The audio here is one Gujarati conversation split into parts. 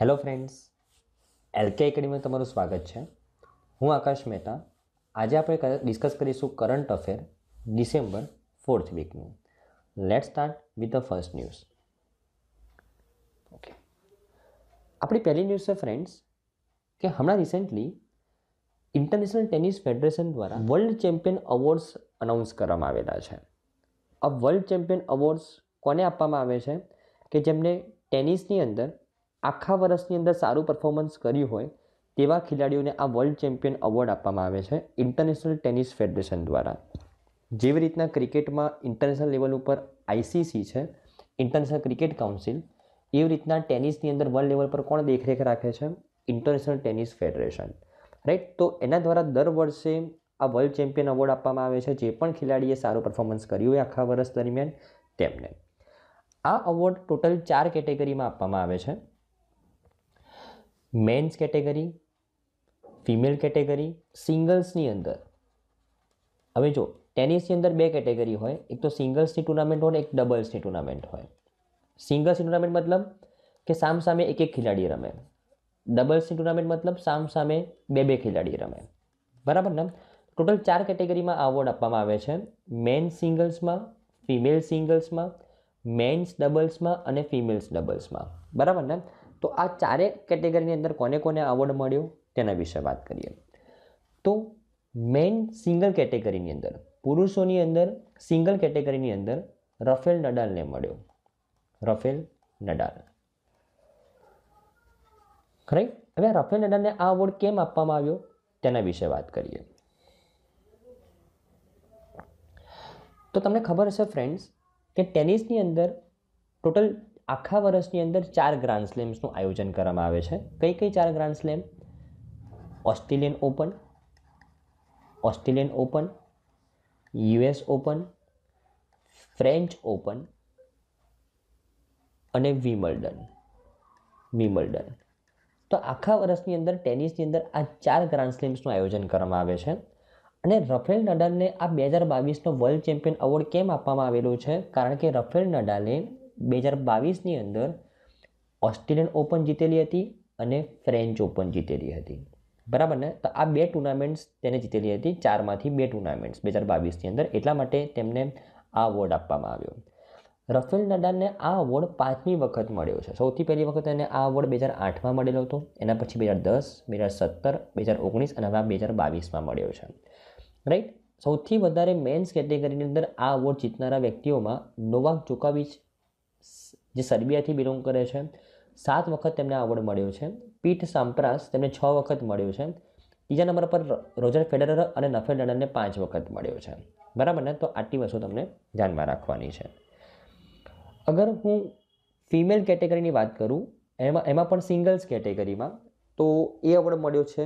હેલો ફ્રેન્ડ્સ એલકે એકેડમીમાં તમારું સ્વાગત છે હું આકાશ મહેતા આજે આપણે ડિસ્કસ કરીશું કરંટ અફેર ડિસેમ્બર ફોર્થ વીકનું let start with the first news okay આપણી પહેલી ન્યૂઝ છે ફ્રેન્ડ્સ કે હમણાં રિસેન્ટલી ઇન્ટરનેશનલ ટેનિસ ફેડરેશન દ્વારા વર્લ્ડ ચેમ્પિયન અવોર્ડ્સ અનાઉન્સ કરવામાં આવેલા છે આ વર્લ્ડ ચેમ્પિયન અવોર્ડ્સ કોને આપવામાં આવે છે કે જેમને ટેનિસની અંદર આખા વર્ષની અંદર સારું પરફોર્મન્સ કર્યું હોય તેવા ખેલાડીઓને આ વર્લ્ડ ચેમ્પિયન અવોર્ડ આપવામાં આવે છે ઇન્ટરનેશનલ ટેનિસ ફેડરેશન દ્વારા જેવી રીતના ક્રિકેટમાં ઇન્ટરનેશનલ લેવલ ઉપર આઈસીસી છે ઇન્ટરનેશનલ ક્રિકેટ કાઉન્સિલ એવી રીતના ટેનિસની અંદર વર્લ્ડ લેવલ પર કોણ દેખરેખ રાખે છે ઇન્ટરનેશનલ ટેનિસ ફેડરેશન રાઈટ તો એના દ્વારા દર વર્ષે આ વર્લ્ડ ચેમ્પિયન અવોર્ડ આપવામાં આવે છે જે પણ ખેલાડીએ સારું પરફોર્મન્સ કર્યું હોય આખા વર્ષ દરમિયાન તેમને આ અવોર્ડ ટોટલ ચાર કેટેગરીમાં આપવામાં આવે છે મેન્સ કેટેગરી ફિમેલ કેટેગરી સિંગલ્સની અંદર હવે જો ટેનિસની અંદર બે કેટેગરી હોય એક તો સિંગલ્સની ટુર્નામેન્ટ હોય ને એક ડબલ્સની ટુર્નામેન્ટ હોય સિંગલ્સની ટુર્નામેન્ટ મતલબ કે સામ સામે એક એક ખેલાડી રમે ડબલ્સની ટુર્નામેન્ટ મતલબ સામ સામે બે બે ખેલાડી રમે બરાબર ને ટોટલ ચાર કેટેગરીમાં અવોર્ડ આપવામાં આવે છે મેન સિંગલ્સમાં ફિમેલ સિંગલ્સમાં મેન્સ ડબલ્સમાં અને ફિમેલ્સ ડબલ્સમાં બરાબર ને તો આ ચારેક કેટેગરીની અંદર કોને કોને એવોર્ડ મળ્યો તેના વિશે વાત કરીએ તો મેઇન સિંગલ કેટેગરીની અંદર પુરુષોની અંદર સિંગલ કેટેગરીની અંદર રફેલ નડાલને મળ્યો રફેલ નડાલ રાઈટ હવે રફેલ નડાલને આ અવોર્ડ કેમ આપવામાં આવ્યો તેના વિશે વાત કરીએ તો તમને ખબર હશે ફ્રેન્ડ્સ કે ટેનિસની અંદર ટોટલ આખા વર્ષની અંદર ચાર ગ્રાન્ડ સ્લેમ્સનું આયોજન કરવામાં આવે છે કઈ કઈ ચાર grand slam Australian Open Australian Open US Open French Open અને વિમલ્ડન વિમલ્ડન તો આખા વર્ષની અંદર ટેનિસની અંદર આ ચાર ગ્રાન્ડ સ્લેમ્સનું આયોજન કરવામાં આવે છે અને રફેલ નડાલને આ બે હજાર બાવીસનો વર્લ્ડ ચેમ્પિયન એવોર્ડ કેમ આપવામાં આવેલો છે કારણ કે રફેલ નડાલે બે હજાર બાવીસની અંદર ઓસ્ટ્રેલિયન ઓપન જીતેલી હતી અને ફ્રેન્ચ ઓપન જીતેલી હતી બરાબર ને તો આ બે ટુર્નામેન્ટ્સ તેને જીતેલી હતી ચારમાંથી બે ટુર્નામેન્ટ્સ બે હજાર બાવીસની અંદર એટલા માટે તેમને આ એવોર્ડ આપવામાં આવ્યો રફેલ નડાલને આ અવોર્ડ પાંચમી વખત મળ્યો છે સૌથી પહેલી વખત એને આ એવોર્ડ બે હજાર આઠમાં મળેલો હતો એના પછી બે હજાર દસ બે હજાર સત્તર બે હજાર ઓગણીસ અને હવે બે હજાર બાવીસમાં મળ્યો છે રાઈટ સૌથી વધારે મેન્સ કેટેગરીની અંદર આ અવોર્ડ જીતનારા વ્યક્તિઓમાં નોવાક જોકાવિચ જે સર્બિયાથી બિલોંગ કરે છે સાત વખત તેમને આ મળ્યો છે પીટ સામ્પ્રાસ તેમને છ વખત મળ્યો છે બીજા નંબર પર રોજર ફેડરર અને નફેલ લડનને પાંચ વખત મળ્યો છે બરાબર ને તો આટલી વસ્તુ તમને ધ્યાનમાં રાખવાની છે અગર હું ફિમેલ કેટેગરીની વાત કરું એમાં એમાં પણ સિંગલ્સ કેટેગરીમાં તો એ એવોર્ડ મળ્યો છે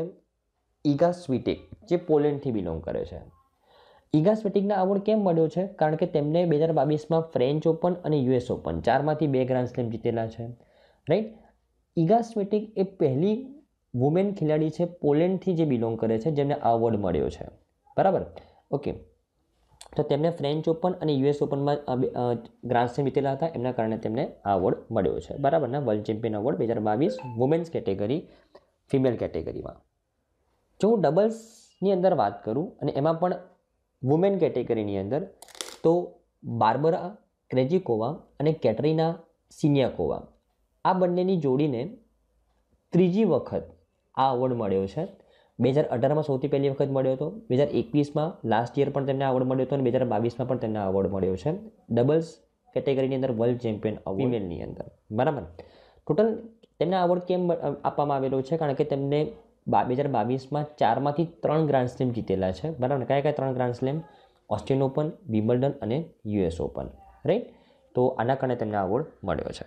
ઈગા સ્વીટેક જે પોલેન્ડથી બિલોંગ કરે છે ઇગા સ્વેટિકને અવોર્ડ કેમ મળ્યો છે કારણ કે તેમને બે હજાર બાવીસમાં ફ્રેન્ચ ઓપન અને યુએસ ઓપન ચારમાંથી બે ગ્રાન્ડ સ્લેમ જીતેલા છે રાઈટ ઇગા સ્વેટિક એ પહેલી વુમેન ખેલાડી છે પોલેન્ડથી જે બિલોંગ કરે છે જેમને આ અવોર્ડ મળ્યો છે બરાબર ઓકે તો તેમને ફ્રેન્ચ ઓપન અને યુએસ ઓપનમાં ગ્રાન્ડ સ્લેમ જીતેલા હતા એમના કારણે તેમને આ અવોર્ડ મળ્યો છે બરાબર ને વર્લ્ડ ચેમ્પિયન અવોર્ડ બે હજાર બાવીસ વુમેન્સ કેટેગરી ફિમેલ કેટેગરીમાં જો હું ડબલ્સની અંદર વાત કરું અને એમાં પણ વુમેન કેટેગરીની અંદર તો બાર્બરા ક્રેજિકોવા અને કેટરીના સિનિયાકોવા આ બંનેની જોડીને ત્રીજી વખત આ અવોર્ડ મળ્યો છે બે હજાર અઢારમાં સૌથી પહેલી વખત મળ્યો હતો બે હજાર એકવીસમાં લાસ્ટ યર પણ તેમને એવોર્ડ મળ્યો હતો અને બે હજાર બાવીસમાં પણ તેમને એવોર્ડ મળ્યો છે ડબલ્સ કેટેગરીની અંદર વર્લ્ડ ચેમ્પિયન ફિમેલની અંદર બરાબર ટોટલ તેમને એવોર્ડ કેમ આપવામાં આવેલો છે કારણ કે તેમને બે હજાર બાવીસમાં ચારમાંથી ત્રણ ગ્રાન્ડ સ્લેમ જીતેલા છે બરાબર ને કયા કયા ત્રણ grand slam Australian Open Wimbledon અને યુએસ ઓપન રાઈટ તો આના કારણે તેમને અવોર્ડ મળ્યો છે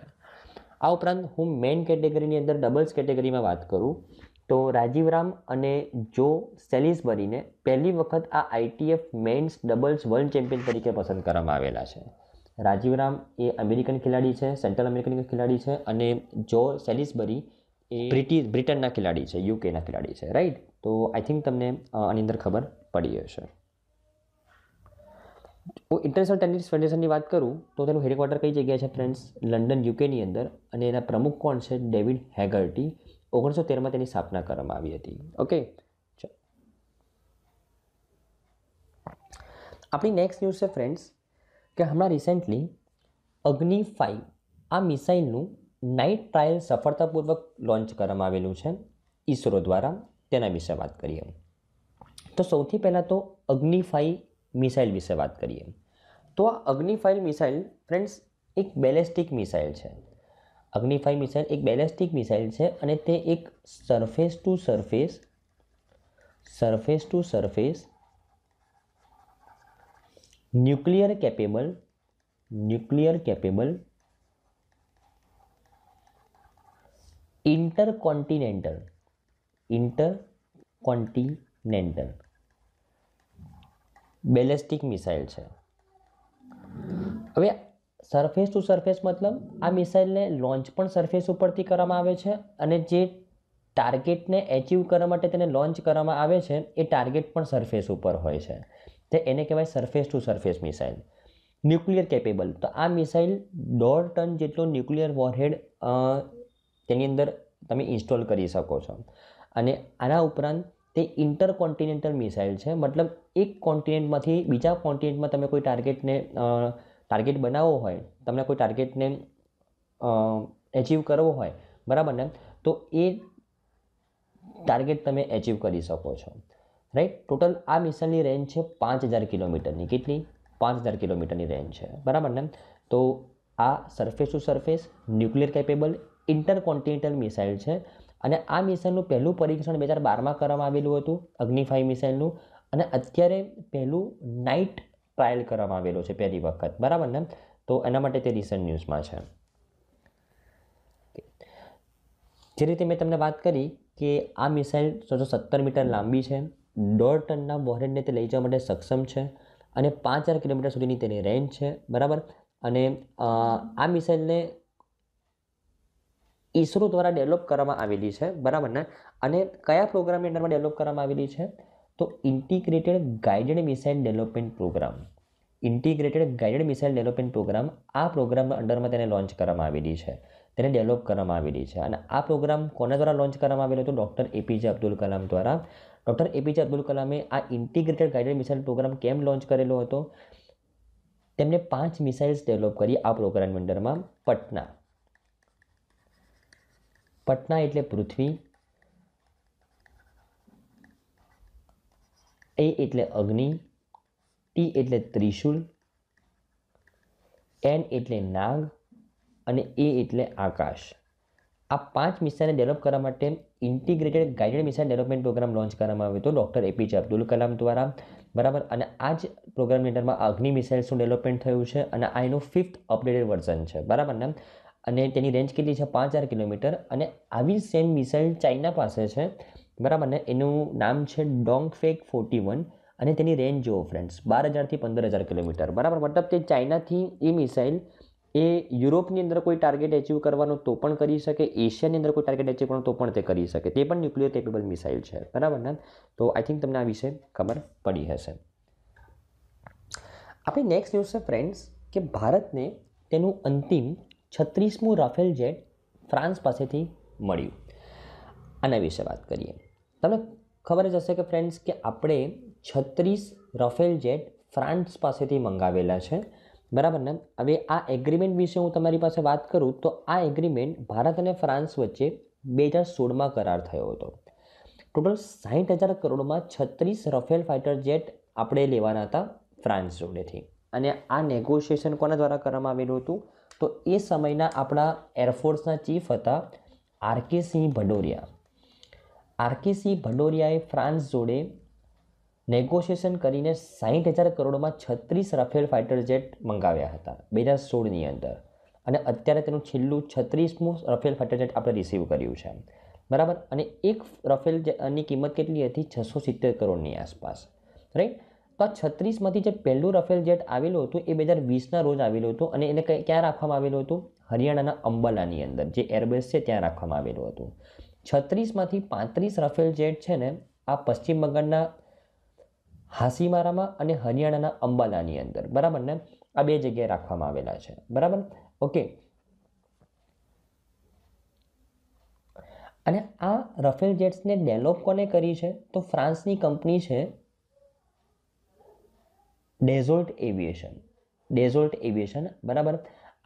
આ ઉપરાંત હું મેઇન કેટેગરીની અંદર ડબલ્સ કેટેગરીમાં વાત કરું તો રાજીવ રામ અને જો સેલિસ બરીને પહેલી વખત આ ITF men's doubles world champion તરીકે પસંદ કરવામાં આવેલા છે રાજીવ રામ એ અમેરિકન ખેલાડી છે સેન્ટ્રલ અમેરિકન ખેલાડી છે અને જો સેલિસબરી બ્રિટિશ બ્રિટનના ખેલાડી છે યુકેના ખેલાડી છે રાઈટ તો આઈ થિંક તમને આની અંદર ખબર પડી હશે હું ઇન્ટરનેશનલ ટેનિસ ફેડરેશનની વાત કરું તો તેનું હેડક્વાર્ટર કઈ જગ્યાએ છે ફ્રેન્ડ્સ લંડન યુકેની અંદર અને એના પ્રમુખ કોણ છે ડેવિડ હેગર્ટી ઓગણીસો તેરમાં તેની સ્થાપના કરવામાં આવી હતી ઓકે આપણી નેક્સ્ટ ન્યૂઝ છે ફ્રેન્ડ્સ કે હમણાં રિસેન્ટલી અગ્નિ ફાઇવ આ મિસાઇલનું નાઇટ ટ્રાયલ સફળતાપૂર્વક લોન્ચ કરવામાં આવેલું છે ઈસરો દ્વારા તેના વિશે વાત કરીએ તો સૌથી પહેલાં તો અગ્નિફાઈ મિસાઇલ વિશે વાત કરીએ તો આ અગ્નિફાઇલ મિસાઇલ ફ્રેન્ડ્સ એક બેલેસ્ટિક મિસાઇલ છે અગ્નિફાઈ મિસાઇલ એક બેલેસ્ટિક મિસાઇલ છે અને તે એક surface to surface surface to surface nuclear capable nuclear capable intercontinental intercontinental ballistic missile છે હવે સરફેસ ટુ સરફેસ મતલબ આ મિસાઇલને લોન્ચ પણ સરફેસ ઉપરથી કરવામાં આવે છે અને જે ટાર્ગેટને એચિવ કરવા માટે તેને લોન્ચ કરવામાં આવે છે એ ટાર્ગેટ પણ સરફેસ ઉપર હોય છે તે એને કહેવાય surface to surface missile nuclear capable તો આ મિસાઇલ દોઢ ટન જેટલો ન્યુક્લિયર વોરહેડ તેની અંદર તમે ઇન્સ્ટોલ કરી શકો છો અને આના ઉપરાંત તે ઇન્ટર કોન્ટિનેન્ટલ મિસાઇલ છે મતલબ એક કોન્ટિનેન્ટમાંથી બીજા કોન્ટિનેન્ટમાં તમે કોઈ ટાર્ગેટને ટાર્ગેટ બનાવવો હોય તમને કોઈ ટાર્ગેટને એચીવ કરવો હોય બરાબર ને તો એ ટાર્ગેટ તમે એચીવ કરી શકો છો રાઈટ ટોટલ આ મિસાઇલની રેન્જ છે પાંચ હજાર કિલોમીટરની કેટલી પાંચ હજાર કિલોમીટરની રેન્જ છે બરાબર ને તો આ surface to surface nuclear capable intercontinental missile છે અને આ મિસાઇલનું પહેલું પરીક્ષણ બે હજાર બારમાં કરવામાં આવેલું હતું અગ્નિફાઈ મિસાઇલનું અને અત્યારે પહેલું નાઇટ ટ્રાયલ કરવામાં આવેલો છે પહેલી વખત બરાબર ને તો એના માટે તે રિસન્ટ ન્યૂઝમાં છે જે રીતે મેં તમને વાત કરી કે આ મિસાઇલ સોળસો સત્તર મીટર લાંબી છે દોઢ ટનના વોરેડને તે લઈ જવા માટે સક્ષમ છે અને પાંચ હજાર કિલોમીટર સુધીની તેની રેન્જ છે બરાબર અને આ મિસાઇલને ઈસરો દ્વારા ડેવલપ કરવામાં આવેલી છે બરાબર ને અને કયા પ્રોગ્રામની અંદરમાં ડેવલપ કરવામાં આવેલી છે તો integrated guided missile development program integrated guided missile development program આ પ્રોગ્રામના અંડરમાં તેને લોન્ચ કરવામાં આવેલી છે તેને ડેવલપ કરવામાં આવેલી છે અને આ પ્રોગ્રામ કોના દ્વારા લોન્ચ કરવામાં આવેલો હતો ડૉક્ટર એપીજે અબ્દુલ કલામ દ્વારા ડૉક્ટર એપીજે અબ્દુલ કલામે આ ઇન્ટિગ્રેટેડ ગાઈડેડ મિસાઇલ પ્રોગ્રામ કેમ લોન્ચ કરેલો હતો તેમણે પાંચ મિસાઇલ્સ ડેવલપ કરી આ પ્રોગ્રામની અંડરમાં પટના પટના એટલે પૃથ્વી એ એટલે અગ્નિ ટી એટલે ત્રિશુલ એન એટલે નાગ અને એ એટલે આકાશ આ પાંચ મિસાઇલને ડેવલપ કરવા માટે integrated guided missile development program launch કરવામાં આવ્યો હતો ડૉક્ટર એપીજે અબ્દુલ કલામ દ્વારા બરાબર અને આ જ પ્રોગ્રામની અંદરમાં અગ્નિ મિસાઇલ્સનું ડેવલપમેન્ટ થયું છે અને આ એનું ફિફ્થ અપડેટેડ વર્ઝન છે બરાબર ને અને તેની રેન્જ કેટલી છે પાંચ હજાર કિલોમીટર અને આવી સેમ મિસાઇલ ચાઇના પાસે છે બરાબર ને એનું નામ છે ડોંગ ફેક ફોર્ટી વન અને તેની રેન્જ જુઓ ફ્રેન્ડ્સ બાર હજારથી પંદર હજાર કિલોમીટર બરાબર મતલબ તે ચાઇનાથી એ મિસાઇલ એ યુરોપની અંદર કોઈ ટાર્ગેટ એચીવ કરવાનો તો પણ કરી શકે એશિયાની અંદર કોઈ ટાર્ગેટ એચીવ કરવાનો તો પણ તે કરી શકે તે પણ ન્યુક્લિયર કેપેબલ મિસાઇલ છે બરાબર ને તો આઈ થિંક તમને આ વિશે ખબર પડી હશે આપણી નેક્સ્ટ ન્યૂઝ છે ફ્રેન્ડ્સ કે ભારતને તેનું અંતિમ છત્રીસમું રાફેલ જેટ ફ્રાન્સ પાસેથી મળ્યું આના વિશે વાત કરીએ તમને ખબર જ હશે કે ફ્રેન્ડ્સ કે આપણે છત્રીસ રાફેલ જેટ ફ્રાન્સ પાસેથી મંગાવેલા છે બરાબર ને હવે આ એગ્રીમેન્ટ વિશે હું તમારી પાસે વાત કરું તો આ એગ્રીમેન્ટ ભારત અને ફ્રાન્સ વચ્ચે બે હજાર સોળમાં કરાર થયો હતો ટોટલ સાહીઠ હજાર કરોડમાં છત્રીસ રફેલ ફાઇટર જેટ આપણે લેવાના હતા ફ્રાન્સ જોડેથી અને આ નેગોશિએશન કોના દ્વારા કરવામાં આવેલું હતું તો એ સમયના આપણા એરફોર્સના ચીફ હતા આરકે સિંહ ભડોરિયા આરકે સિંહ ભડોરિયાએ ફ્રાન્સ જોડે નેગોશિએશન કરીને સાહીઠ હજાર કરોડમાં છત્રીસ રાફેલ ફાઇટર જેટ મંગાવ્યા હતા બે હજાર સોળની અંદર અને અત્યારે તેનું છેલ્લું છત્રીસમું રફેલ ફાઇટર જેટ આપણે રિસીવ કર્યું છે બરાબર અને એક રફેલ રાફેલની કિંમત કેટલી હતી છસો સિત્તેર કરોડની આસપાસ રાઈટ તો આ છત્રીસમાંથી જે પહેલું રફેલ જેટ આવેલું હતું એ બે હજાર વીસના રોજ આવેલું હતું અને એને ક્યાં રાખવામાં આવેલું હતું હરિયાણાના અંબાલાની અંદર જે એરબેસ છે ત્યાં રાખવામાં આવેલું હતું છત્રીસમાંથી પાંત્રીસ રફેલ જેટ છે ને આ પશ્ચિમ બંગાળના હાસીમારામાં અને હરિયાણાના અંબાલાની અંદર બરાબર ને આ બે જગ્યાએ રાખવામાં આવેલા છે બરાબર ઓકે અને આ રફેલ જેટ્સને ડેવલપ કોને કરી છે તો ફ્રાન્સની કંપની છે ડેઝોલ્ટ એવિએશન ડેઝોલ્ટ એવિએશન બરાબર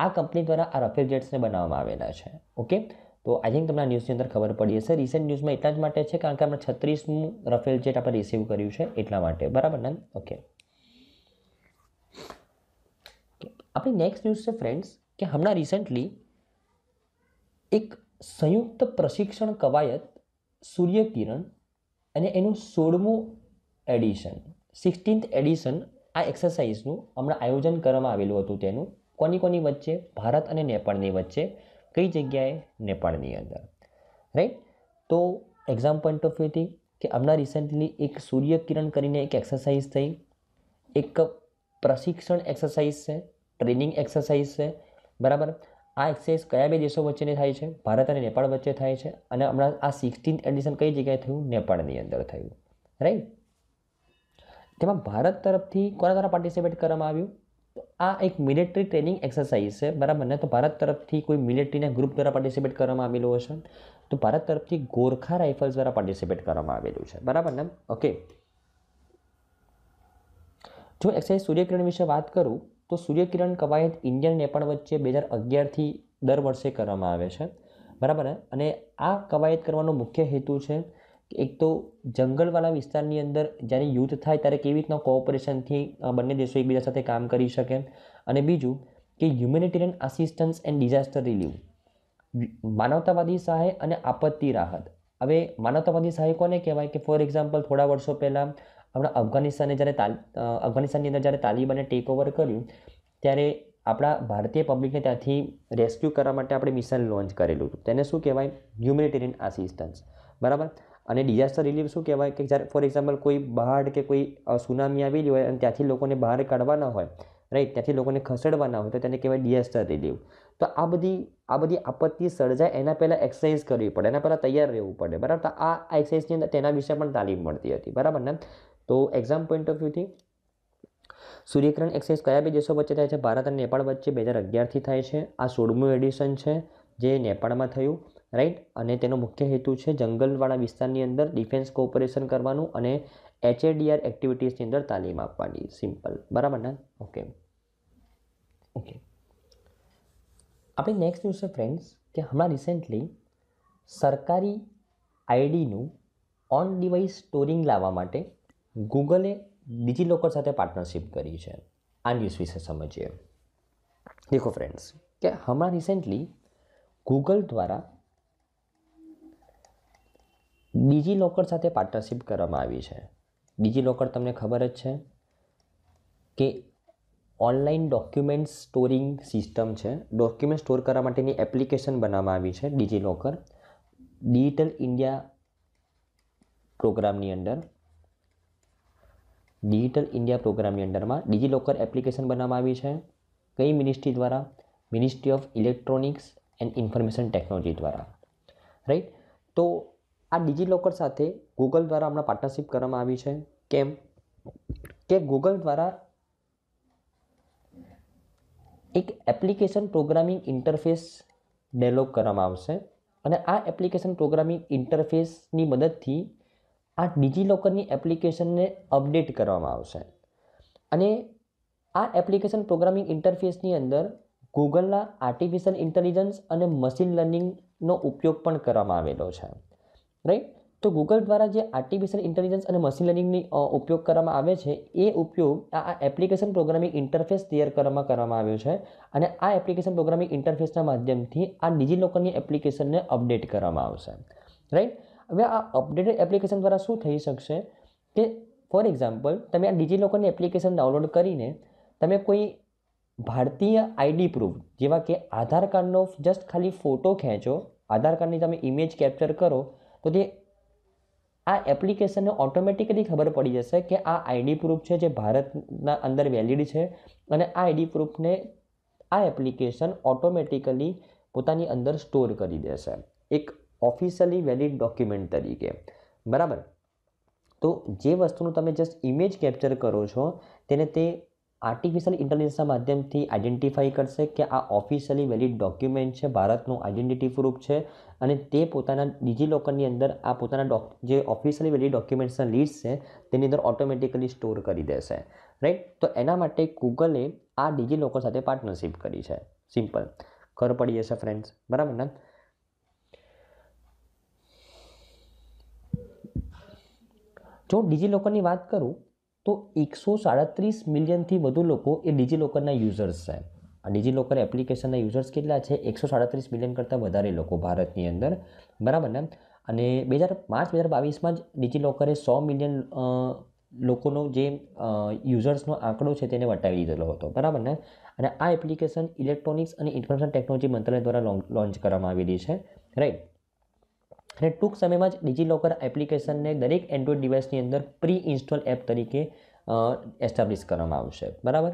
આ કંપની દ્વારા આ રફેલ જેટ્સને બનાવવામાં આવેલા છે ઓકે તો આઈ થિંક તમને ન્યૂઝની અંદર ખબર પડી હશે રિસેન્ટ ન્યૂઝમાં એટલા જ માટે છે કારણ કે આપણે છત્રીસમું રફેલ જેટ આપણે રિસીવ કર્યું છે એટલા માટે બરાબર ને ઓકે આપણી નેક્સ્ટ ન્યૂઝ છે ફ્રેન્ડ્સ કે હમણાં રિસેન્ટલી એક સંયુક્ત પ્રશિક્ષણ કવાયત સૂર્યકિરણ અને એનું સોળમું એડિશન સિક્સટીન્થ એડિશન આ એક્સરસાઇઝનું હમણાં આયોજન કરવામાં આવેલું હતું તેનું કોની કોની વચ્ચે ભારત અને નેપાળની વચ્ચે કઈ જગ્યાએ નેપાળની અંદર રાઈટ તો એક્ઝામ પોઈન્ટ ઓફ વ્યૂથી કે હમણાં રિસન્ટલી એક સૂર્ય કિરણ કરીને એક એક્સરસાઇઝ થઈ એક પ્રશિક્ષણ એક્સરસાઇઝ છે ટ્રેનિંગ એક્સરસાઇઝ છે બરાબર આ એક્સરસાઇઝ કયા બે દેશો વચ્ચેની થાય છે ભારત અને નેપાળ વચ્ચે થાય છે અને હમણાં આ સિક્સટીન્થ એડિશન કઈ જગ્યાએ થયું નેપાળની અંદર થયું રાઈટ તેમાં ભારત તરફથી કોના દ્વારા પાર્ટિસિપેટ કરવામાં આવ્યું તો આ એક મિલિટરી ટ્રેનિંગ એક્સરસાઇઝ છે બરાબર ને તો ભારત તરફથી કોઈ મિલિટરીના ગ્રુપ દ્વારા પાર્ટિસિપેટ કરવામાં આવેલું હશે તો ભારત તરફથી ગોરખા રાઇફલ્સ દ્વારા પાર્ટિસિપેટ કરવામાં આવેલું છે બરાબર ને ઓકે જો એક્સરસાઇઝ સૂર્યકિરણ વિશે વાત કરું તો સૂર્યકિરણ કવાયત ઇન્ડિયન નેપાળ વચ્ચે બે હજાર અગિયારથી દર વર્ષે કરવામાં આવે છે બરાબર અને આ કવાયત કરવાનો મુખ્ય હેતુ છે એક તો જંગલવાળા વિસ્તારની અંદર જ્યારે યુદ્ધ થાય ત્યારે કેવી રીતના કોઓપરેશનથી બંને દેશો એકબીજા સાથે કામ કરી શકે અને બીજું કે humanitarian assistance and disaster relief માનવતાવાદી સહાય અને આપત્તિ રાહત હવે માનવતાવાદી સહાય કોને કહેવાય કે ફોર એક્ઝામ્પલ થોડા વર્ષો પહેલાં હમણાં અફઘાનિસ્તાને જ્યારે તાલ અફઘાનિસ્તાનની અંદર જ્યારે તાલિબાને ટેક ઓવર કર્યું ત્યારે આપણા ભારતીય પબ્લિકને ત્યાંથી રેસ્ક્યુ કરવા માટે આપણે મિશન લોન્ચ કરેલું હતું તેને શું કહેવાય હ્યુમેનિટેરિયન આસિસ્ટન્સ બરાબર અને ડિઝાસ્ટર રિલીફ શું કહેવાય કે જ્યારે ફોર એક્ઝામ્પલ કોઈ બાઢ કે કોઈ સુનામી આવેલી હોય અને ત્યાંથી લોકોને બહાર કાઢવાના હોય રાઈટ ત્યાંથી લોકોને ખસેડવાના હોય તો તેને કહેવાય ડિઝાસ્ટર રિલીફ તો આ બધી આ બધી આપત્તિ સર્જાય એના પહેલાં એક્સરસાઇઝ કરવી પડે એના પહેલાં તૈયાર રહેવું પડે બરાબર તો આ એક્સરસાઇઝની અંદર તેના વિશે પણ તાલીમ મળતી હતી બરાબર ને તો એક્ઝામ પોઈન્ટ ઓફ વ્યૂથી સૂર્યકિરણ એક્સરસાઇઝ કયા બે દેશો વચ્ચે થાય છે ભારત અને નેપાળ વચ્ચે બે હજાર અગિયારથી થાય છે આ સોળમું એડિશન છે જે નેપાળમાં થયું રાઈટ અને તેનો મુખ્ય હેતુ છે જંગલવાળા વિસ્તારની અંદર ડિફેન્સ કોઓપરેશન કરવાનું અને એચએડીઆર એક્ટિવિટીઝની અંદર તાલીમ આપવાની સિમ્પલ બરાબર ને ઓકે ઓકે આપણે નેક્સ્ટ ન્યૂઝ છે ફ્રેન્ડ્સ કે હમણાં રિસેન્ટલી સરકારી આઈડીનું ઓન ડિવાઇસ સ્ટોરિંગ લાવવા માટે ગૂગલે ડિજિલોકર સાથે પાર્ટનરશિપ કરી છે આ ન્યૂઝ વિશે સમજીએ દેખો ફ્રેન્ડ્સ કે હમણાં રિસેન્ટલી ગૂગલ દ્વારા ડિજિલોકર સાથે પાર્ટનરશિપ કરવામાં આવી છે ડિજિલોકર તમને ખબર જ છે કે ઓનલાઈન ડોક્યુમેન્ટ સ્ટોરિંગ સિસ્ટમ છે ડોક્યુમેન્ટ સ્ટોર કરવા માટેની એપ્લિકેશન બનાવવામાં આવી છે ડિજિલોકર ડિજિટલ ઇન્ડિયા પ્રોગ્રામની અંદર ડિજિટલ ઇન્ડિયા પ્રોગ્રામની અંડરમાં ડિજિલોકર એપ્લિકેશન બનાવવામાં આવી છે કઈ મિનિસ્ટ્રી દ્વારા Ministry of Electronics and Information Technology દ્વારા રાઈટ તો આ ડિજિલોકર સાથે ગૂગલ દ્વારા હમણાં પાર્ટનરશિપ કરવામાં આવી છે કેમ કે ગૂગલ દ્વારા એક એપ્લિકેશન પ્રોગ્રામિંગ ઇન્ટરફેસ ડેવલપ કરવામાં આવશે અને આ એપ્લિકેશન પ્રોગ્રામિંગ ઇન્ટરફેસની મદદથી આ ડિજિલોકરની એપ્લિકેશનને અપડેટ કરવામાં આવશે અને આ એપ્લિકેશન પ્રોગ્રામિંગ ઇન્ટરફેસની અંદર ગૂગલના આર્ટિફિશિયલ ઇન્ટેલિજન્સ અને મશીન લર્નિંગનો ઉપયોગ પણ કરવામાં આવેલો છે રાઈટ તો ગૂગલ દ્વારા જે આર્ટિફિશિયલ ઇન્ટેલિજન્સ અને મશીન લર્નિંગની ઉપયોગ કરવામાં આવે છે એ ઉપયોગ આ એપ્લિકેશન પ્રોગ્રામિંગ ઇન્ટરફેસ તૈયાર કરવામાં કરવામાં આવ્યો છે અને આ એપ્લિકેશન પ્રોગ્રામિંગ ઇન્ટરફેસના માધ્યમથી આ ડિજી લોકરની એપ્લિકેશનને અપડેટ કરવામાં આવશે રાઈટ હવે આ અપડેટેડ એપ્લિકેશન દ્વારા શું થઈ શકશે કે ફોર એક્ઝામ્પલ તમે આ ડિજી લોકરની એપ્લિકેશન ડાઉનલોડ કરીને તમે કોઈ ભારતીય આઈડી પ્રૂફ જેવા કે આધાર કાર્ડનો જસ્ટ ખાલી ફોટો ખેંચો આધાર કાર્ડની તમે ઇમેજ કેપ્ચર કરો તો તે આ એપ્લિકેશનને ઓટોમેટિકલી ખબર પડી જશે કે આ આઈડી પ્રૂફ છે જે ભારતના અંદર વેલિડ છે અને આ આઈડી પ્રૂફને આ એપ્લિકેશન ઓટોમેટિકલી પોતાની અંદર સ્ટોર કરી દેશે એક ઓફિશિયલી વેલિડ ડોક્યુમેન્ટ તરીકે બરાબર તો જે વસ્તુનું તમે જસ્ટ ઇમેજ કેપ્ચર કરો છો તેને તે આર્ટિફિશિયલ ઇન્ટેલિજન્સના માધ્યમથી આઈડેન્ટિફાઈ કરશે કે આ ઓફિશિયલી વેલિડ ડોક્યુમેન્ટ છે ભારતનું આઈડેન્ટિટી પ્રૂફ છે અને તે પોતાના ડિજિલોકરની અંદર આ પોતાના ડોક જે ઓફિશિયલી વેલિડ ડોક્યુમેન્ટ્સના લીસ્ટ છે તેની અંદર ઓટોમેટિકલી સ્ટોર કરી દેશે રાઈટ તો એના માટે ગૂગલે આ ડિજિલોકર સાથે પાર્ટનરશિપ કરી છે સિમ્પલ ખબર પડી જશે ફ્રેન્ડ્સ બરાબર ને જો ડિજિલોકરની વાત કરું તો એકસો સાડત્રીસ મિલિયનથી વધુ લોકો એ ડિજિલોકરના યુઝર્સ છે આ એપ્લિકેશનના યુઝર્સ કેટલા છે એકસો સાડત્રીસ મિલિયન કરતાં વધારે લોકો ભારતની અંદર બરાબર ને અને બે હજાર માર્ચ બે હજાર બાવીસમાં જ ડિજિલોકરે સો મિલિયન લોકોનો જે યુઝર્સનો આંકડો છે તેને વટાવી દીધેલો હતો બરાબર ને અને આ એપ્લિકેશન ઇલેક્ટ્રોનિક્સ અને ઇન્ફોર્મેશન ટેકનોલોજી મંત્રાલય દ્વારા લોન્ચ કરવામાં આવેલી છે રાઈટ અને ટૂંક સમયમાં જ ડિજિલોકર એપ્લિકેશનને દરેક એન્ડ્રોઇડ ડિવાઇસની અંદર પ્રી ઇન્સ્ટોલ એપ તરીકે એસ્ટાબ્લિશ કરવામાં આવશે બરાબર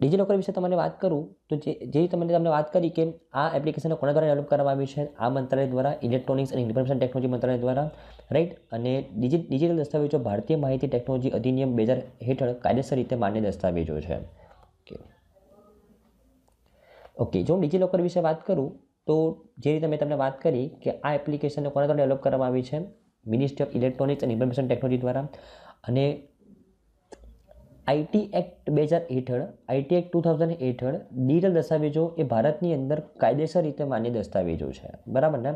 ડિજિલોકર વિશે તમને વાત કરું તો જે જે તમને તમને વાત કરી કે આ એપ્લિકેશનને કોના દ્વારા ડેવલપ કરવામાં આવી છે આ મંત્રાલય દ્વારા ઇલેક્ટ્રોનિક્સ અને ઇન્ફોર્મેશન ટેકનોલોજી મંત્રાલય દ્વારા રાઈટ અને ડિજિ ડિજિટલ દસ્તાવેજો ભારતીય માહિતી ટેકનોલોજી અધિનિયમ બે હજાર હેઠળ કાયદેસર રીતે માન્ય દસ્તાવેજો છે ઓકે જો હું ડિજિલોકર વિશે વાત કરું તો જે રીતે મેં તમને વાત કરી કે આ એપ્લિકેશનને કોના દ્વારા ડેવલપ કરવામાં આવી છે ministry of Electronics and Information Technology દ્વારા અને આઈટી એક્ટ બે હજાર હેઠળ આઈટી એક્ટ ટુ થાઉઝન્ડ હેઠળ ડિજિટલ દસ્તાવેજો એ ભારતની અંદર કાયદેસર રીતે માન્ય દસ્તાવેજો છે બરાબર ને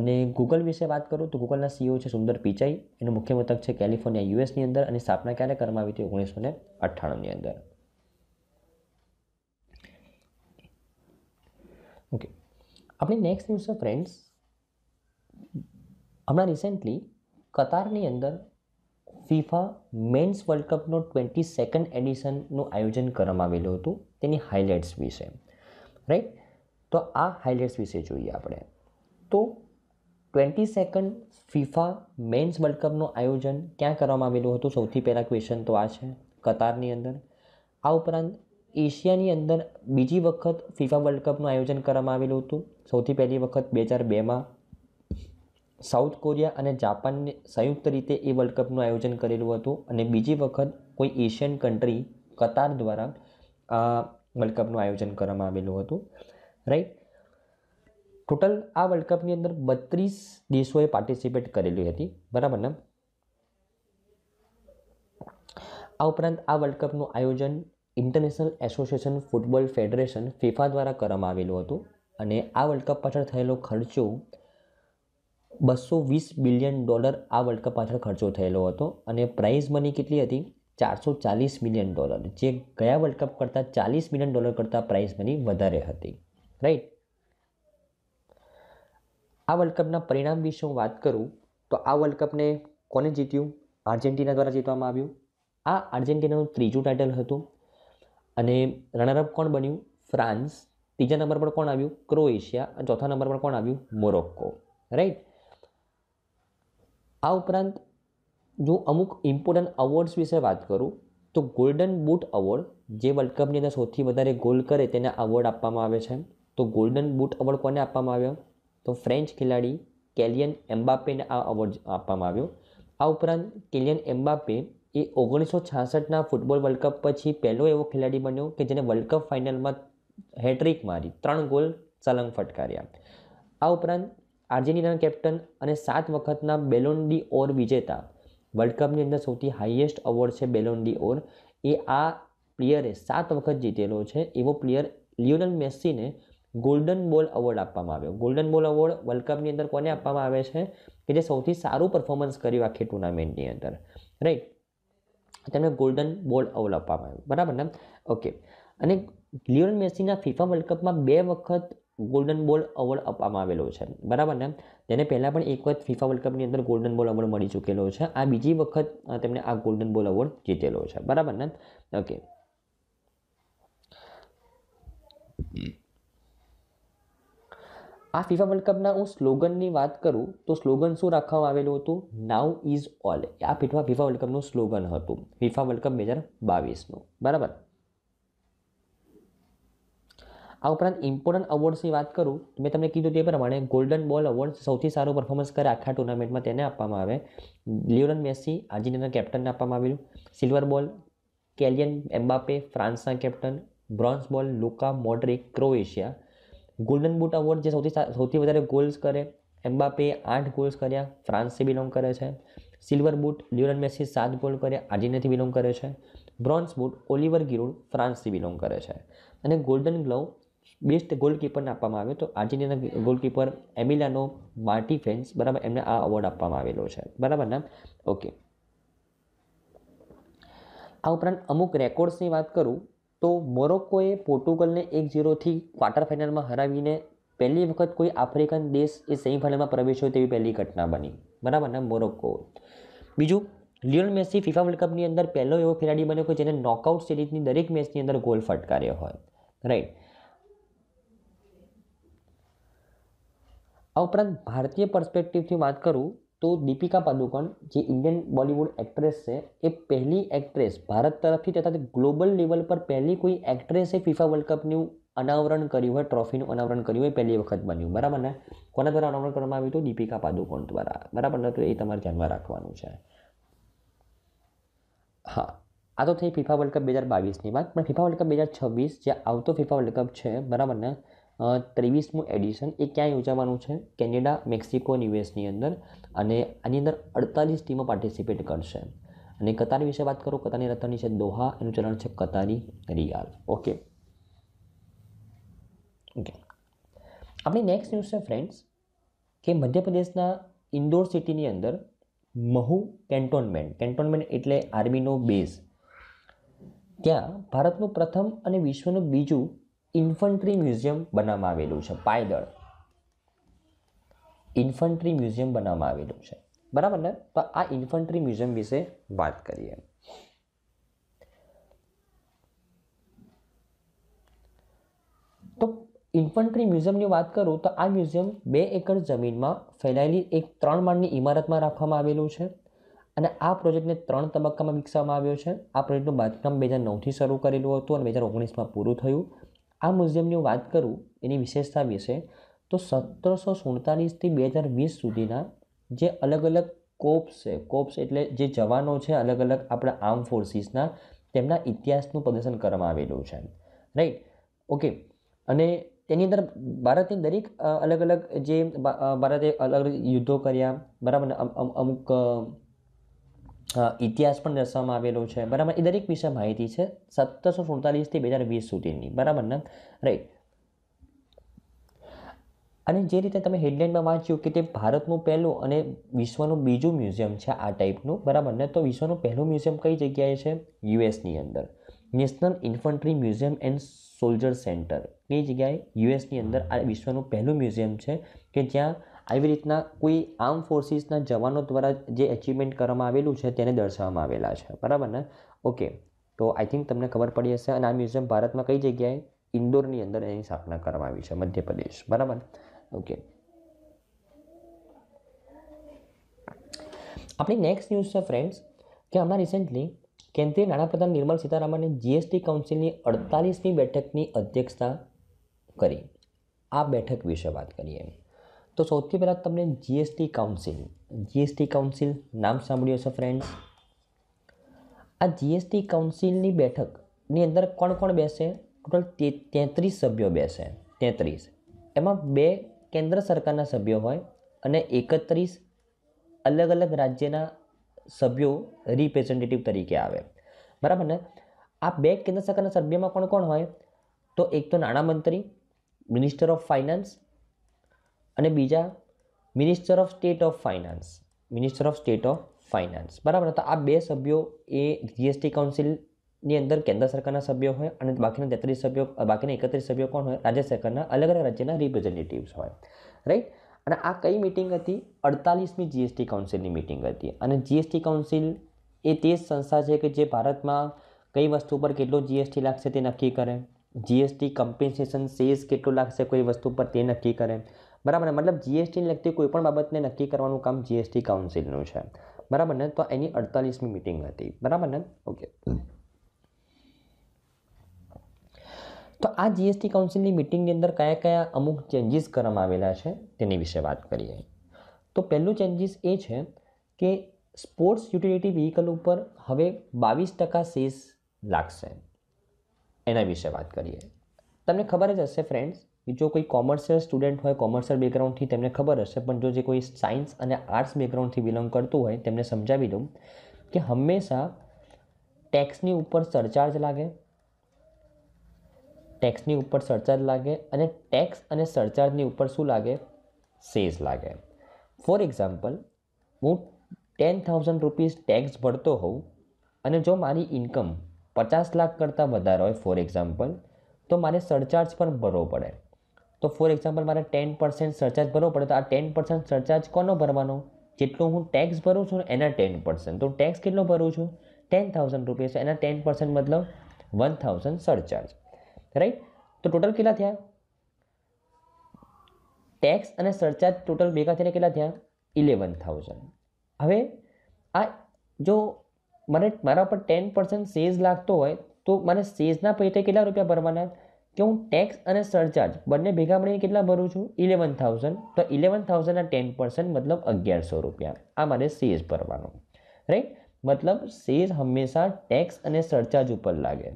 અને ગૂગલ વિશે વાત કરું તો ગૂગલના સીઈઓ છે સુંદર પિચાઈ એનું મુખ્ય મથક છે કેલિફોર્નિયા યુએસની અંદર અને સ્થાપના ક્યારે કરવામાં આવી હતી ઓગણીસો ને અઠ્ઠાણુંની અંદર આપણી નેક્સ્ટ ન્યૂઝ છે ફ્રેન્ડ્સ હમણાં રિસેન્ટલી કતારની અંદર ફીફા મેન્સ વર્લ્ડ કપનો ટ્વેન્ટી સેકન્ડ એડિશનનું આયોજન કરવામાં આવેલું હતું તેની હાઇલાઇટ્સ વિશે રાઈટ તો આ હાઇલાઇટ્સ વિશે જોઈએ આપણે તો twenty second FIFA men's world કપનું આયોજન ક્યાં કરવામાં આવેલું હતું સૌથી પહેલાં ક્વેશ્ચન તો આ છે કતારની અંદર આ ઉપરાંત એશિયાની અંદર બીજી વખત ફિફા વર્લ્ડ કપનું આયોજન કરવામાં આવેલું હતું સૌથી પહેલી વખત બે હજાર બેમાં સાઉથ કોરિયા અને જાપાનને સંયુક્ત રીતે એ વર્લ્ડ કપનું આયોજન કરેલું હતું અને બીજી વખત કોઈ એશિયન કન્ટ્રી કતાર દ્વારા આ વર્લ્ડ કપનું આયોજન કરવામાં આવેલું હતું રાઈટ ટોટલ આ વર્લ્ડ કપની અંદર બત્રીસ દેશોએ પાર્ટિસિપેટ કરેલી હતી બરાબર ને આ ઉપરાંત આ વર્લ્ડ કપનું આયોજન International Association Football Federation FIFA દ્વારા કરવામાં આવેલું હતું અને આ વર્લ્ડ કપ પાછળ થયેલો ખર્ચો બસો વીસ બિલિયન ડોલર આ વર્લ્ડ કપ પાછળ ખર્ચો થયેલો હતો અને પ્રાઇઝ મની કેટલી હતી ચારસો ચાલીસ મિલિયન ડોલર જે ગયા વર્લ્ડ કપ કરતાં ચાલીસ મિલિયન ડોલર કરતાં પ્રાઇઝ મની વધારે હતી રાઈટ આ વર્લ્ડ કપના પરિણામ વિશે હું વાત કરું તો આ વર્લ્ડ કપને કોને જીત્યું આર્જેન્ટિના દ્વારા જીતવામાં આવ્યું આ આર્જેન્ટિનાનું ત્રીજું ટાઇટલ હતું અને રનરઅપ કોણ બન્યું ફ્રાન્સ ત્રીજા નંબર પર કોણ આવ્યું ક્રોએશિયા ચોથા નંબર પર કોણ આવ્યું મોરોક્કો રાઈટ આ ઉપરાંત જો અમુક ઇમ્પોર્ટન્ટ અવોર્ડ્સ વિશે વાત કરું તો ગોલ્ડન બૂટ અવોર્ડ જે વર્લ્ડ કપની અંદર સૌથી વધારે ગોલ કરે તેને અવોર્ડ આપવામાં આવે છે તો ગોલ્ડન બૂટ અવોર્ડ કોને આપવામાં આવ્યો તો ફ્રેન્ચ ખેલાડી કેલિયન એમ્બાપેને આ અવોર્ડ આપવામાં આવ્યો આ ઉપરાંત કેલિયન એમ્બાપે એ ઓગણીસો છાસઠના ફૂટબોલ વર્લ્ડ કપ પછી પહેલો એવો ખેલાડી બન્યો કે જેને વર્લ્ડ કપ ફાઇનલમાં હેટ્રિક મારી ત્રણ ગોલ સલંગ ફટકાર્યા આ ઉપરાંત આર્જેન્ટિના કેપ્ટન અને સાત વખતના બેલોન્ડી ઓર વિજેતા વર્લ્ડ કપની અંદર સૌથી હાઈએસ્ટ અવોર્ડ છે બેલોન્ડી ઓર એ આ પ્લેયરે સાત વખત જીતેલો છે એવો પ્લેયર લિયોનલ મેસ્સીને ગોલ્ડન બોલ અવોર્ડ આપવામાં આવ્યો ગોલ્ડન બોલ અવોર્ડ વર્લ્ડ કપની અંદર કોને આપવામાં આવે છે કે જે સૌથી સારું પરફોર્મન્સ કર્યું આખી ટુર્નામેન્ટની અંદર રાઈટ તેમને ગોલ્ડન બોલ અવોર્ડ આપવામાં આવ્યો બરાબર ને ઓકે અને લિયોનલ મેસીના ફિફા વર્લ્ડ કપમાં બે વખત ગોલ્ડન બોલ અવોર્ડ આપવામાં આવેલો છે બરાબર ને તેને પહેલાં પણ એક વખત ફિફા વર્લ્ડ કપની અંદર ગોલ્ડન બોલ અવોર્ડ મળી ચૂકેલો છે આ બીજી વખત તેમણે આ ગોલ્ડન બોલ અવોર્ડ જીતેલો છે બરાબર ને ઓકે આ ફિફા વર્લ્ડ કપના હું સ્લોગનની વાત કરું તો સ્લોગન શું રાખવામાં આવેલું હતું નાવ ઇઝ ઓલ આ ફિફા ફિફા વર્લ્ડ કપનું સ્લોગન હતું ફિફા વર્લ્ડ કપ બે હજાર બાવીસનું બરાબર આ ઉપરાંત ઇમ્પોર્ટન્ટ અવોર્ડ્સની વાત કરું તો મેં તમને કીધું તે પ્રમાણે ગોલ્ડન બોલ અવોર્ડ સૌથી સારું પરફોર્મન્સ કરે આખા ટુર્નામેન્ટમાં તેને આપવામાં આવે લિયોરન મેસી આર્જેન્ટિનાના કેપ્ટનને આપવામાં આવ્યું સિલ્વર બોલ કેલિયન એમ્બાપે ફ્રાન્સના captain bronze ball Luka Modric Croatia golden boot award જે સૌથી સૌથી વધારે ગોલ્સ કરે એમ્બાપે આઠ ગોલ્સ કર્યા ફ્રાન્સથી બિલોંગ કરે છે સિલ્વર બૂટ લ્યોરન મેસી સાત ગોલ કર્યા આર્જેન્ટિનાથી બિલોંગ કરે છે બ્રોન્ઝ બૂટ ઓલિવર ગિરુડ ફ્રાન્સથી બિલોંગ કરે છે અને ગોલ્ડન ગ્લવ બેસ્ટ ગોલકીપરને આપવામાં આવ્યો તો Argentina goalkeeper Emiliano Martinez બરાબર એમને આ અવોર્ડ આપવામાં આવેલો છે બરાબર ને ઓકે આ ઉપરાંત અમુક રેકોર્ડ્સની વાત કરું તો મોરોક્કોએ પોર્ટુગલને એક ઝીરોથી ક્વાર્ટર ફાઇનલમાં હરાવીને પહેલી વખત કોઈ આફ્રિકન દેશ એ સેમિફાઇનલમાં પ્રવેશ્યો તેવી પહેલી ઘટના બની બરાબર ને મોરોક્કો બીજું લિયોન મેસી ફિફા વર્લ્ડ કપની અંદર પહેલો એવો ખેલાડી બન્યો કે જેને નોકઆઉટ સિરીઝની દરેક મેચની અંદર ગોલ ફટકાર્યો હોય રાઈટ આ ઉપરાંત ભારતીય પર્સપેક્ટિવથી વાત કરું તો દીપિકા પાદુકોણ જે ઇન્ડિયન બોલિવૂડ એક્ટ્રેસ છે એ પહેલી એક્ટ્રેસ ભારત તરફથી તથા ગ્લોબલ લેવલ પર પહેલી કોઈ એક્ટ્રેસે ફિફા વર્લ્ડ કપનું અનાવરણ કર્યું હોય ટ્રોફીનું અનાવરણ કર્યું હોય પહેલી વખત બન્યું બરાબર ને કોના દ્વારા અનાવરણ કરવામાં આવ્યું હતું દીપિકા પાદુકોણ દ્વારા બરાબર ને તો એ તમારે ધ્યાનમાં રાખવાનું છે હા આ તો થઈ ફિફા વર્લ્ડ કપ બે હજાર બાવીસની વાત પણ ફિફા વર્લ્ડ કપ બે હજાર છવ્વીસ જે આવતો ફિફા વર્લ્ડ કપ છે બરાબર ને ત્રેવીસમું એડિશન એ ક્યાં યોજાવાનું છે કેનેડા મેક્સિકો અને યુએસની અંદર અને આની અંદર અડતાલીસ ટીમો પાર્ટિસિપેટ કરશે અને કતારી વિશે વાત કરું કતારની રતની છે દોહા એનું ચલણ છે કતારી રિયાલ ઓકે ઓકે આપણી નેક્સ્ટ ન્યૂઝ છે ફ્રેન્ડ્સ કે મધ્યપ્રદેશના ઇન્દોર સિટીની અંદર મહુ કેન્ટોનમેન્ટ કેન્ટોનમેન્ટ એટલે આર્મીનો બેઝ ત્યાં ભારતનું પ્રથમ અને વિશ્વનું બીજું ઇન્ફન્ટ્રી મ્યુઝિયમ બનાવવામાં આવેલું છે પાયદળ ઇન્ફન્ટ્રી મ્યુઝિયમ બનાવવામાં આવેલું છે બરાબર ને તો આ ઇન્ફન્ટ્રી મ્યુઝિયમ વિશે વાત કરીએ તો ઇન્ફન્ટ્રી મ્યુઝિયમની વાત કરું તો આ મ્યુઝિયમ બે એકર જમીનમાં ફેલાયેલી એક ત્રણ માળની ઇમારતમાં રાખવામાં આવેલું છે અને આ પ્રોજેક્ટને ત્રણ તબક્કામાં વિકસાવવામાં આવ્યો છે આ પ્રોજેક્ટનું બાંધકામ બે હજાર નવથી શરૂ કરેલું હતું અને બે હજાર ઓગણીસમાં પૂરું થયું આ મ્યુઝિયમની વાત કરું એની વિશેષતા વિશે તો સત્તરસો સુડતાલીસથી બે હજાર વીસ સુધીના જે અલગ અલગ કોપ્સ છે કોપ્સ એટલે જે જવાનો છે અલગ અલગ આપણા આર્મ ફોર્સીસના તેમના ઇતિહાસનું પ્રદર્શન કરવામાં આવેલું છે રાઈટ ઓકે અને તેની અંદર ભારતની દરેક અલગ અલગ જે ભારતે અલગ યુદ્ધો કર્યા બરાબર અમુક ઇતિહાસ પણ દર્શાવવામાં આવેલો છે બરાબર એ દરેક વિશે માહિતી છે સત્તરસો સુડતાલીસથી બે હજાર વીસ સુધીની બરાબર ને રાઈટ અને જે રીતે તમે હેડલાઇનમાં વાંચ્યું કે તે ભારતનું પહેલું અને વિશ્વનું બીજું મ્યુઝિયમ છે આ ટાઈપનું બરાબર ને તો વિશ્વનું પહેલું મ્યુઝિયમ કઈ જગ્યાએ છે યુએસની અંદર National Infantry Museum and Soldier Center એ જગ્યાએ યુએસની અંદર આ વિશ્વનું પહેલું મ્યુઝિયમ છે કે જ્યાં આવી રીતના કોઈ આર્મ ફોર્સીસના જવાનો દ્વારા જે અચિવમેન્ટ કરવામાં આવેલું છે તેને દર્શાવવામાં આવેલા છે બરાબર ને ઓકે તો આઈ થિંક તમને ખબર પડી હશે અને આ મ્યુઝિયમ ભારતમાં કઈ જગ્યાએ ઇન્દોરની અંદર એની સ્થાપના કરવામાં આવી છે મધ્યપ્રદેશ બરાબર ઓકે આપણી નેક્સ્ટ ન્યૂઝ છે ફ્રેન્ડ્સ કે હમણાં રિસેન્ટલી કેન્દ્રીય નાણાપ્રધાન નિર્મલ સીતારામને જીએસટી કાઉન્સિલની અડતાલીસમી બેઠકની અધ્યક્ષતા કરી આ બેઠક વિશે વાત કરીએ તો સૌથી પહેલાં તમને જીએસટી કાઉન્સિલ જીએસટી કાઉન્સિલ નામ સાંભળ્યું છે ફ્રેન્ડ્સ આ જીએસટી કાઉન્સિલની બેઠકની અંદર કોણ કોણ બેસે ટોટલ તેત્રીસ સભ્યો બેસે તેત્રીસ એમાં બે કેન્દ્ર સરકારના સભ્યો હોય અને એકત્રીસ અલગ અલગ રાજ્યના સભ્યો રિપ્રેઝેન્ટેટિવ તરીકે આવે બરાબર ને આ બે કેન્દ્ર સરકારના સભ્યમાં કોણ કોણ હોય તો એક તો નાણામંત્રી મિનિસ્ટર ઓફ ફાઇનાન્સ અને બીજા minister of state of finance minister of state of finance બરાબર તો આ બે સભ્યો એ જીએસટી કાઉન્સિલની અંદર કેન્દ્ર સરકારના સભ્યો હોય અને બાકીના તેત્રીસ સભ્યો બાકીના એકત્રીસ સભ્યો કોણ હોય રાજ્ય સરકારના અલગ અલગ રાજ્યના રિપ્રેઝેન્ટેટિવ્સ હોય રાઈટ અને આ કઈ મિટિંગ હતી અડતાલીસમી જીએસટી કાઉન્સિલની મિટિંગ હતી અને જીએસટી કાઉન્સિલ એ તે સંસ્થા છે કે જે ભારતમાં કઈ વસ્તુ પર કેટલો જીએસટી લાગશે તે નક્કી કરે જીએસટી કમ્પેન્સેશન સેસ કેટલું લાગશે કોઈ વસ્તુ પર તે નક્કી કરે બરાબર મતલબ જીએસટીને લગતી કોઈપણ બાબતને નક્કી કરવાનું કામ જીએસટી કાઉન્સિલનું છે બરાબર ને તો એની અડતાલીસમી મિટિંગ હતી બરાબર ને ઓકે તો આ જીએસટી કાઉન્સિલની મિટિંગની અંદર કયા કયા અમુક ચેન્જીસ કરવામાં આવેલા છે તેની વિશે વાત કરીએ તો પહેલું ચેન્જીસ એ છે કે સ્પોર્ટ્સ યુટિલિટી વ્હીકલ ઉપર હવે બાવીસ ટકા સેસ લાગશે એના વિશે વાત કરીએ તમને ખબર જ હશે ફ્રેન્ડ્સ કે જો કોઈ કોમર્શિયલ સ્ટુડન્ટ હોય કોમર્શિયલ બેકગ્રાઉન્ડથી તેમને ખબર હશે પણ જો જે કોઈ સાયન્સ અને આર્ટ્સ બેકગ્રાઉન્ડથી બિલોંગ કરતું હોય તેમને સમજાવી દઉં કે હંમેશા ટેક્સની ઉપર સરચાર્જ લાગે ટેક્સની ઉપર સરચાર્જ લાગે અને ટેક્સ અને સરચાર્જની ઉપર શું લાગે સેઝ લાગે ફોર એક્ઝામ્પલ હું ટેન થાઉઝન્ડ રૂપીઝ ટેક્સ ભરતો હોઉં અને જો મારી ઇન્કમ પચાસ લાખ કરતાં વધારે હોય ફોર એક્ઝામ્પલ તો મારે સરચાર્જ પણ ભરવો પડે તો ફોર એક્ઝામ્પલ મારે ટેન પર્સન્ટ સરચાર્જ ભરવો પડે તો આ ટેન પર્સન્ટ સરચાર્જ કોનો ભરવાનો જેટલો હું ટેક્સ ભરું છું એના ટેન પર્સન્ટ તો ટેક્સ કેટલો ભરું છું ટેન થાઉઝન્ડ રૂપીઝ એના ટેન પર્સન્ટ મતલબ વન થાઉઝન્ડ સરચાર્જ રાઈટ તો ટોટલ કેટલા થયા ટેક્સ અને સરચાર્જ ટોટલ ભેગા થઈને કેટલા થયા ઇલેવન થાઉઝન્ડ હવે આ જો મને મારા ઉપર ટેન પર્સન્ટ સેઝ લાગતો હોય તો મને સેઝના પૈસે કેટલા રૂપિયા ભરવાના કે હું ટેક્સ અને સરચાર્જ બંને ભેગા મળીને કેટલા ભરું છું ઇલેવન થાઉઝન્ડ તો ઇલેવન થાઉઝન્ડના ટેન પર્સન્ટ મતલબ અગિયારસો રૂપિયા આ મારે સેઝ ભરવાનું રાઈટ મતલબ સેઝ હંમેશા ટેક્સ અને સરચાર્જ ઉપર લાગે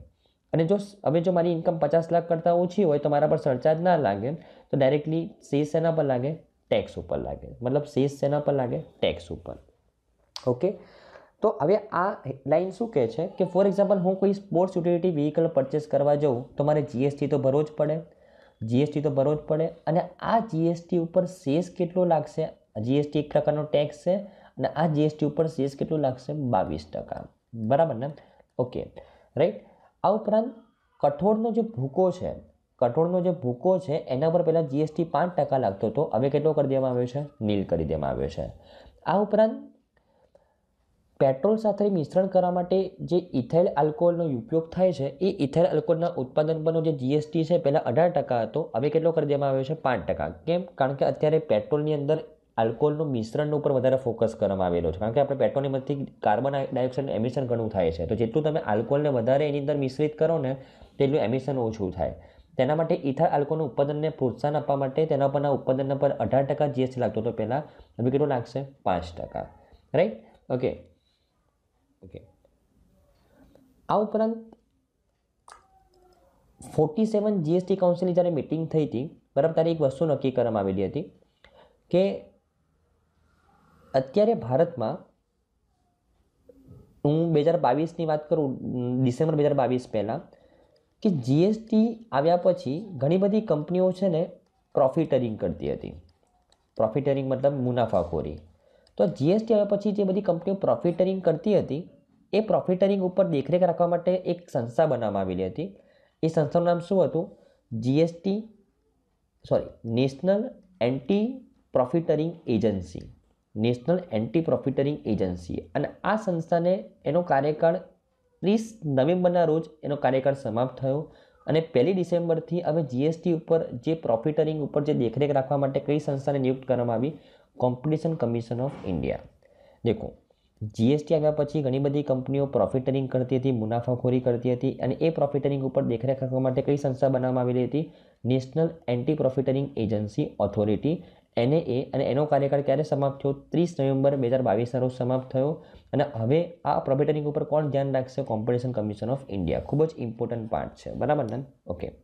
અને જો હવે જો મારી ઇન્કમ પચાસ લાખ કરતાં ઓછી હોય તો મારા પર સરચાર્જ ના લાગે તો ડાયરેક્ટલી સેઝ સેના પર લાગે ટેક્સ ઉપર લાગે મતલબ સેઝ સેના પર લાગે ટેક્સ ઉપર ઓકે તો હવે આ લાઇન શું કહે છે કે ફોર એક્ઝામ્પલ હું કોઈ સ્પોર્ટ્સ યુટિલિટી વ્હીકલ પરચેસ કરવા જઉં તો મારે જીએસટી તો ભરવો જ પડે જીએસટી તો ભરવો જ પડે અને આ જીએસટી ઉપર સેસ કેટલો લાગશે જીએસટી એક પ્રકારનો ટેક્સ છે અને આ જીએસટી ઉપર સેસ કેટલો લાગશે બાવીસ ટકા બરાબર ને ઓકે રાઈટ આ ઉપરાંત કઠોળનો જે ભૂકો છે કઠોળનો જે ભૂકો છે એના પર પહેલાં જીએસટી પાંચ ટકા લાગતો હતો હવે કેટલો કરી દેવામાં આવ્યો છે નીલ કરી દેવામાં આવ્યો છે આ ઉપરાંત પેટ્રોલ સાથે મિશ્રણ કરવા માટે જે ઇથાઇલ આલ્કોહોલનો ઉપયોગ થાય છે એ ઇથાઇલ આલ્કોહોલના ઉત્પાદન પરનો જે જીએસટી છે પહેલાં અઢાર ટકા હતો હવે કેટલો કરી દેવામાં આવ્યો છે પાંચ ટકા કેમ કારણ કે અત્યારે પેટ્રોલની અંદર આલ્કોહોલનું મિશ્રણ ઉપર વધારે ફોકસ કરવામાં આવેલો છે કારણ કે આપણે પેટ્રોલની મદદથી કાર્બન ડાયોક્સાઇડનું એમિશન ઘણું થાય છે તો જેટલું તમે આલ્કોહોલને વધારે એની અંદર મિશ્રિત કરો ને તેટલું એમિશન ઓછું થાય તેના માટે ઇથાઇલ આલ્કોહોલનું ઉત્પાદનને પ્રોત્સાહન આપવા માટે તેના પરના ઉત્પાદનના પર અઢાર ટકા જીએસટી લાગતો હતો પહેલાં હવે કેટલો લાગશે પાંચ ટકા રાઈટ ઓકે ઓકે આ ઉપરાંત ફોર્ટી સેવન જીએસટી કાઉન્સિલની જ્યારે મિટિંગ થઈ હતી બરાબર ત્યારે એક વસ્તુ નક્કી કરવામાં આવેલી હતી કે અત્યારે ભારતમાં હું બે હજાર બાવીસની વાત કરું ડિસેમ્બર બે હજાર બાવીસ પહેલાં કે જીએસટી આવ્યા પછી ઘણી બધી કંપનીઓ છે ને પ્રોફિટરિંગ કરતી હતી પ્રોફિટરિંગ મતલબ મુનાફાખોરી તો જીએસટી આવ્યા પછી જે બધી કંપનીઓ પ્રોફિટરિંગ કરતી હતી એ પ્રોફિટરિંગ ઉપર દેખરેખ રાખવા માટે એક સંસ્થા બનાવવામાં આવેલી હતી એ સંસ્થાનું નામ શું હતું GST sorry national anti profiteering agency national anti profiteering agency અને આ સંસ્થાને એનો કાર્યકાળ ત્રીસ નવેમ્બરના રોજ એનો કાર્યકાળ સમાપ્ત થયો અને પહેલી ડિસેમ્બરથી હવે જીએસટી ઉપર જે પ્રોફિટરિંગ ઉપર જે દેખરેખ રાખવા માટે કઈ સંસ્થાને નિયુક્ત કરવામાં આવી કોમ્પિટિશન કમિશન ઓફ ઇન્ડિયા દેખો જીએસટી આવ્યા પછી ઘણી બધી કંપનીઓ પ્રોફિટરિંગ કરતી હતી મુનાફાખોરી કરતી હતી અને એ પ્રોફિટરિંગ ઉપર દેખરેખ રાખવા માટે કઈ સંસ્થા બનાવવામાં આવેલી હતી national anti profiteering agency authority એને અને એનો કાર્યકાળ ક્યારે સમાપ્ત થયો ત્રીસ નવેમ્બર બે હજાર બાવીસના રોજ સમાપ્ત થયો અને હવે આ પ્રોફિટરિંગ ઉપર કોણ ધ્યાન રાખશે કોમ્પિટિશન કમિશન ઓફ ઇન્ડિયા ખૂબ જ ઇમ્પોર્ટન્ટ પાર્ટ છે બરાબર ને ઓકે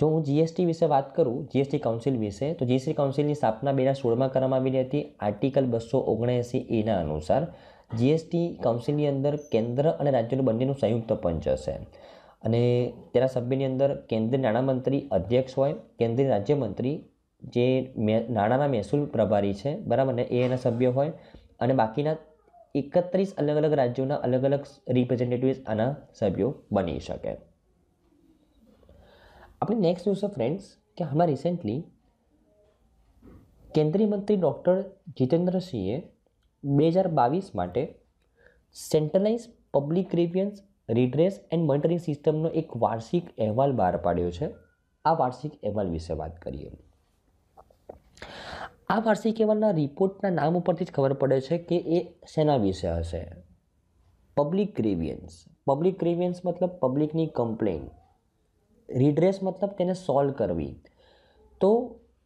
જો હું જીએસટી વિશે વાત કરું જીએસટી કાઉન્સિલ વિશે તો જીએસટી કાઉન્સિલની સ્થાપના બે હજાર સોળમાં કરવામાં આવેલી હતી આર્ટિકલ બસો ઓગણએંસી એના અનુસાર જીએસટી કાઉન્સિલની અંદર કેન્દ્ર અને રાજ્યનું બંનેનું સંયુક્ત પંચ હશે અને તેના સભ્યની અંદર કેન્દ્રીય નાણામંત્રી અધ્યક્ષ હોય કેન્દ્રીય રાજ્યમંત્રી જે નાણાંના મહેસૂલ પ્રભારી છે બરાબર ને એ એના સભ્ય હોય અને બાકીના એકત્રીસ અલગ અલગ રાજ્યોના અલગ અલગ રિપ્રેઝેન્ટેટિવ્સ આના સભ્યો બની શકે આપણી નેક્સ્ટ ન્યૂઝ ફ્રેન્ડ્સ કે હમણાં રિસેન્ટલી કેન્દ્રીય મંત્રી ડૉક્ટર જીતેન્દ્રસિંહે બે હજાર બાવીસ માટે centralise public grievance redress and monitoring સિસ્ટમનો એક વાર્ષિક અહેવાલ બહાર પાડ્યો છે આ વાર્ષિક અહેવાલ વિશે વાત કરીએ આ વાર્ષિક અહેવાલના રિપોર્ટના નામ ઉપરથી જ ખબર પડે છે કે એ શેના વિશે હશે પબ્લિક ગ્રેવિયન્સ પબ્લિક ગ્રીવિયન્સ મતલબ પબ્લિકની કમ્પ્લેન રીડ્રેસ મતલબ તેને સોલ્વ કરવી તો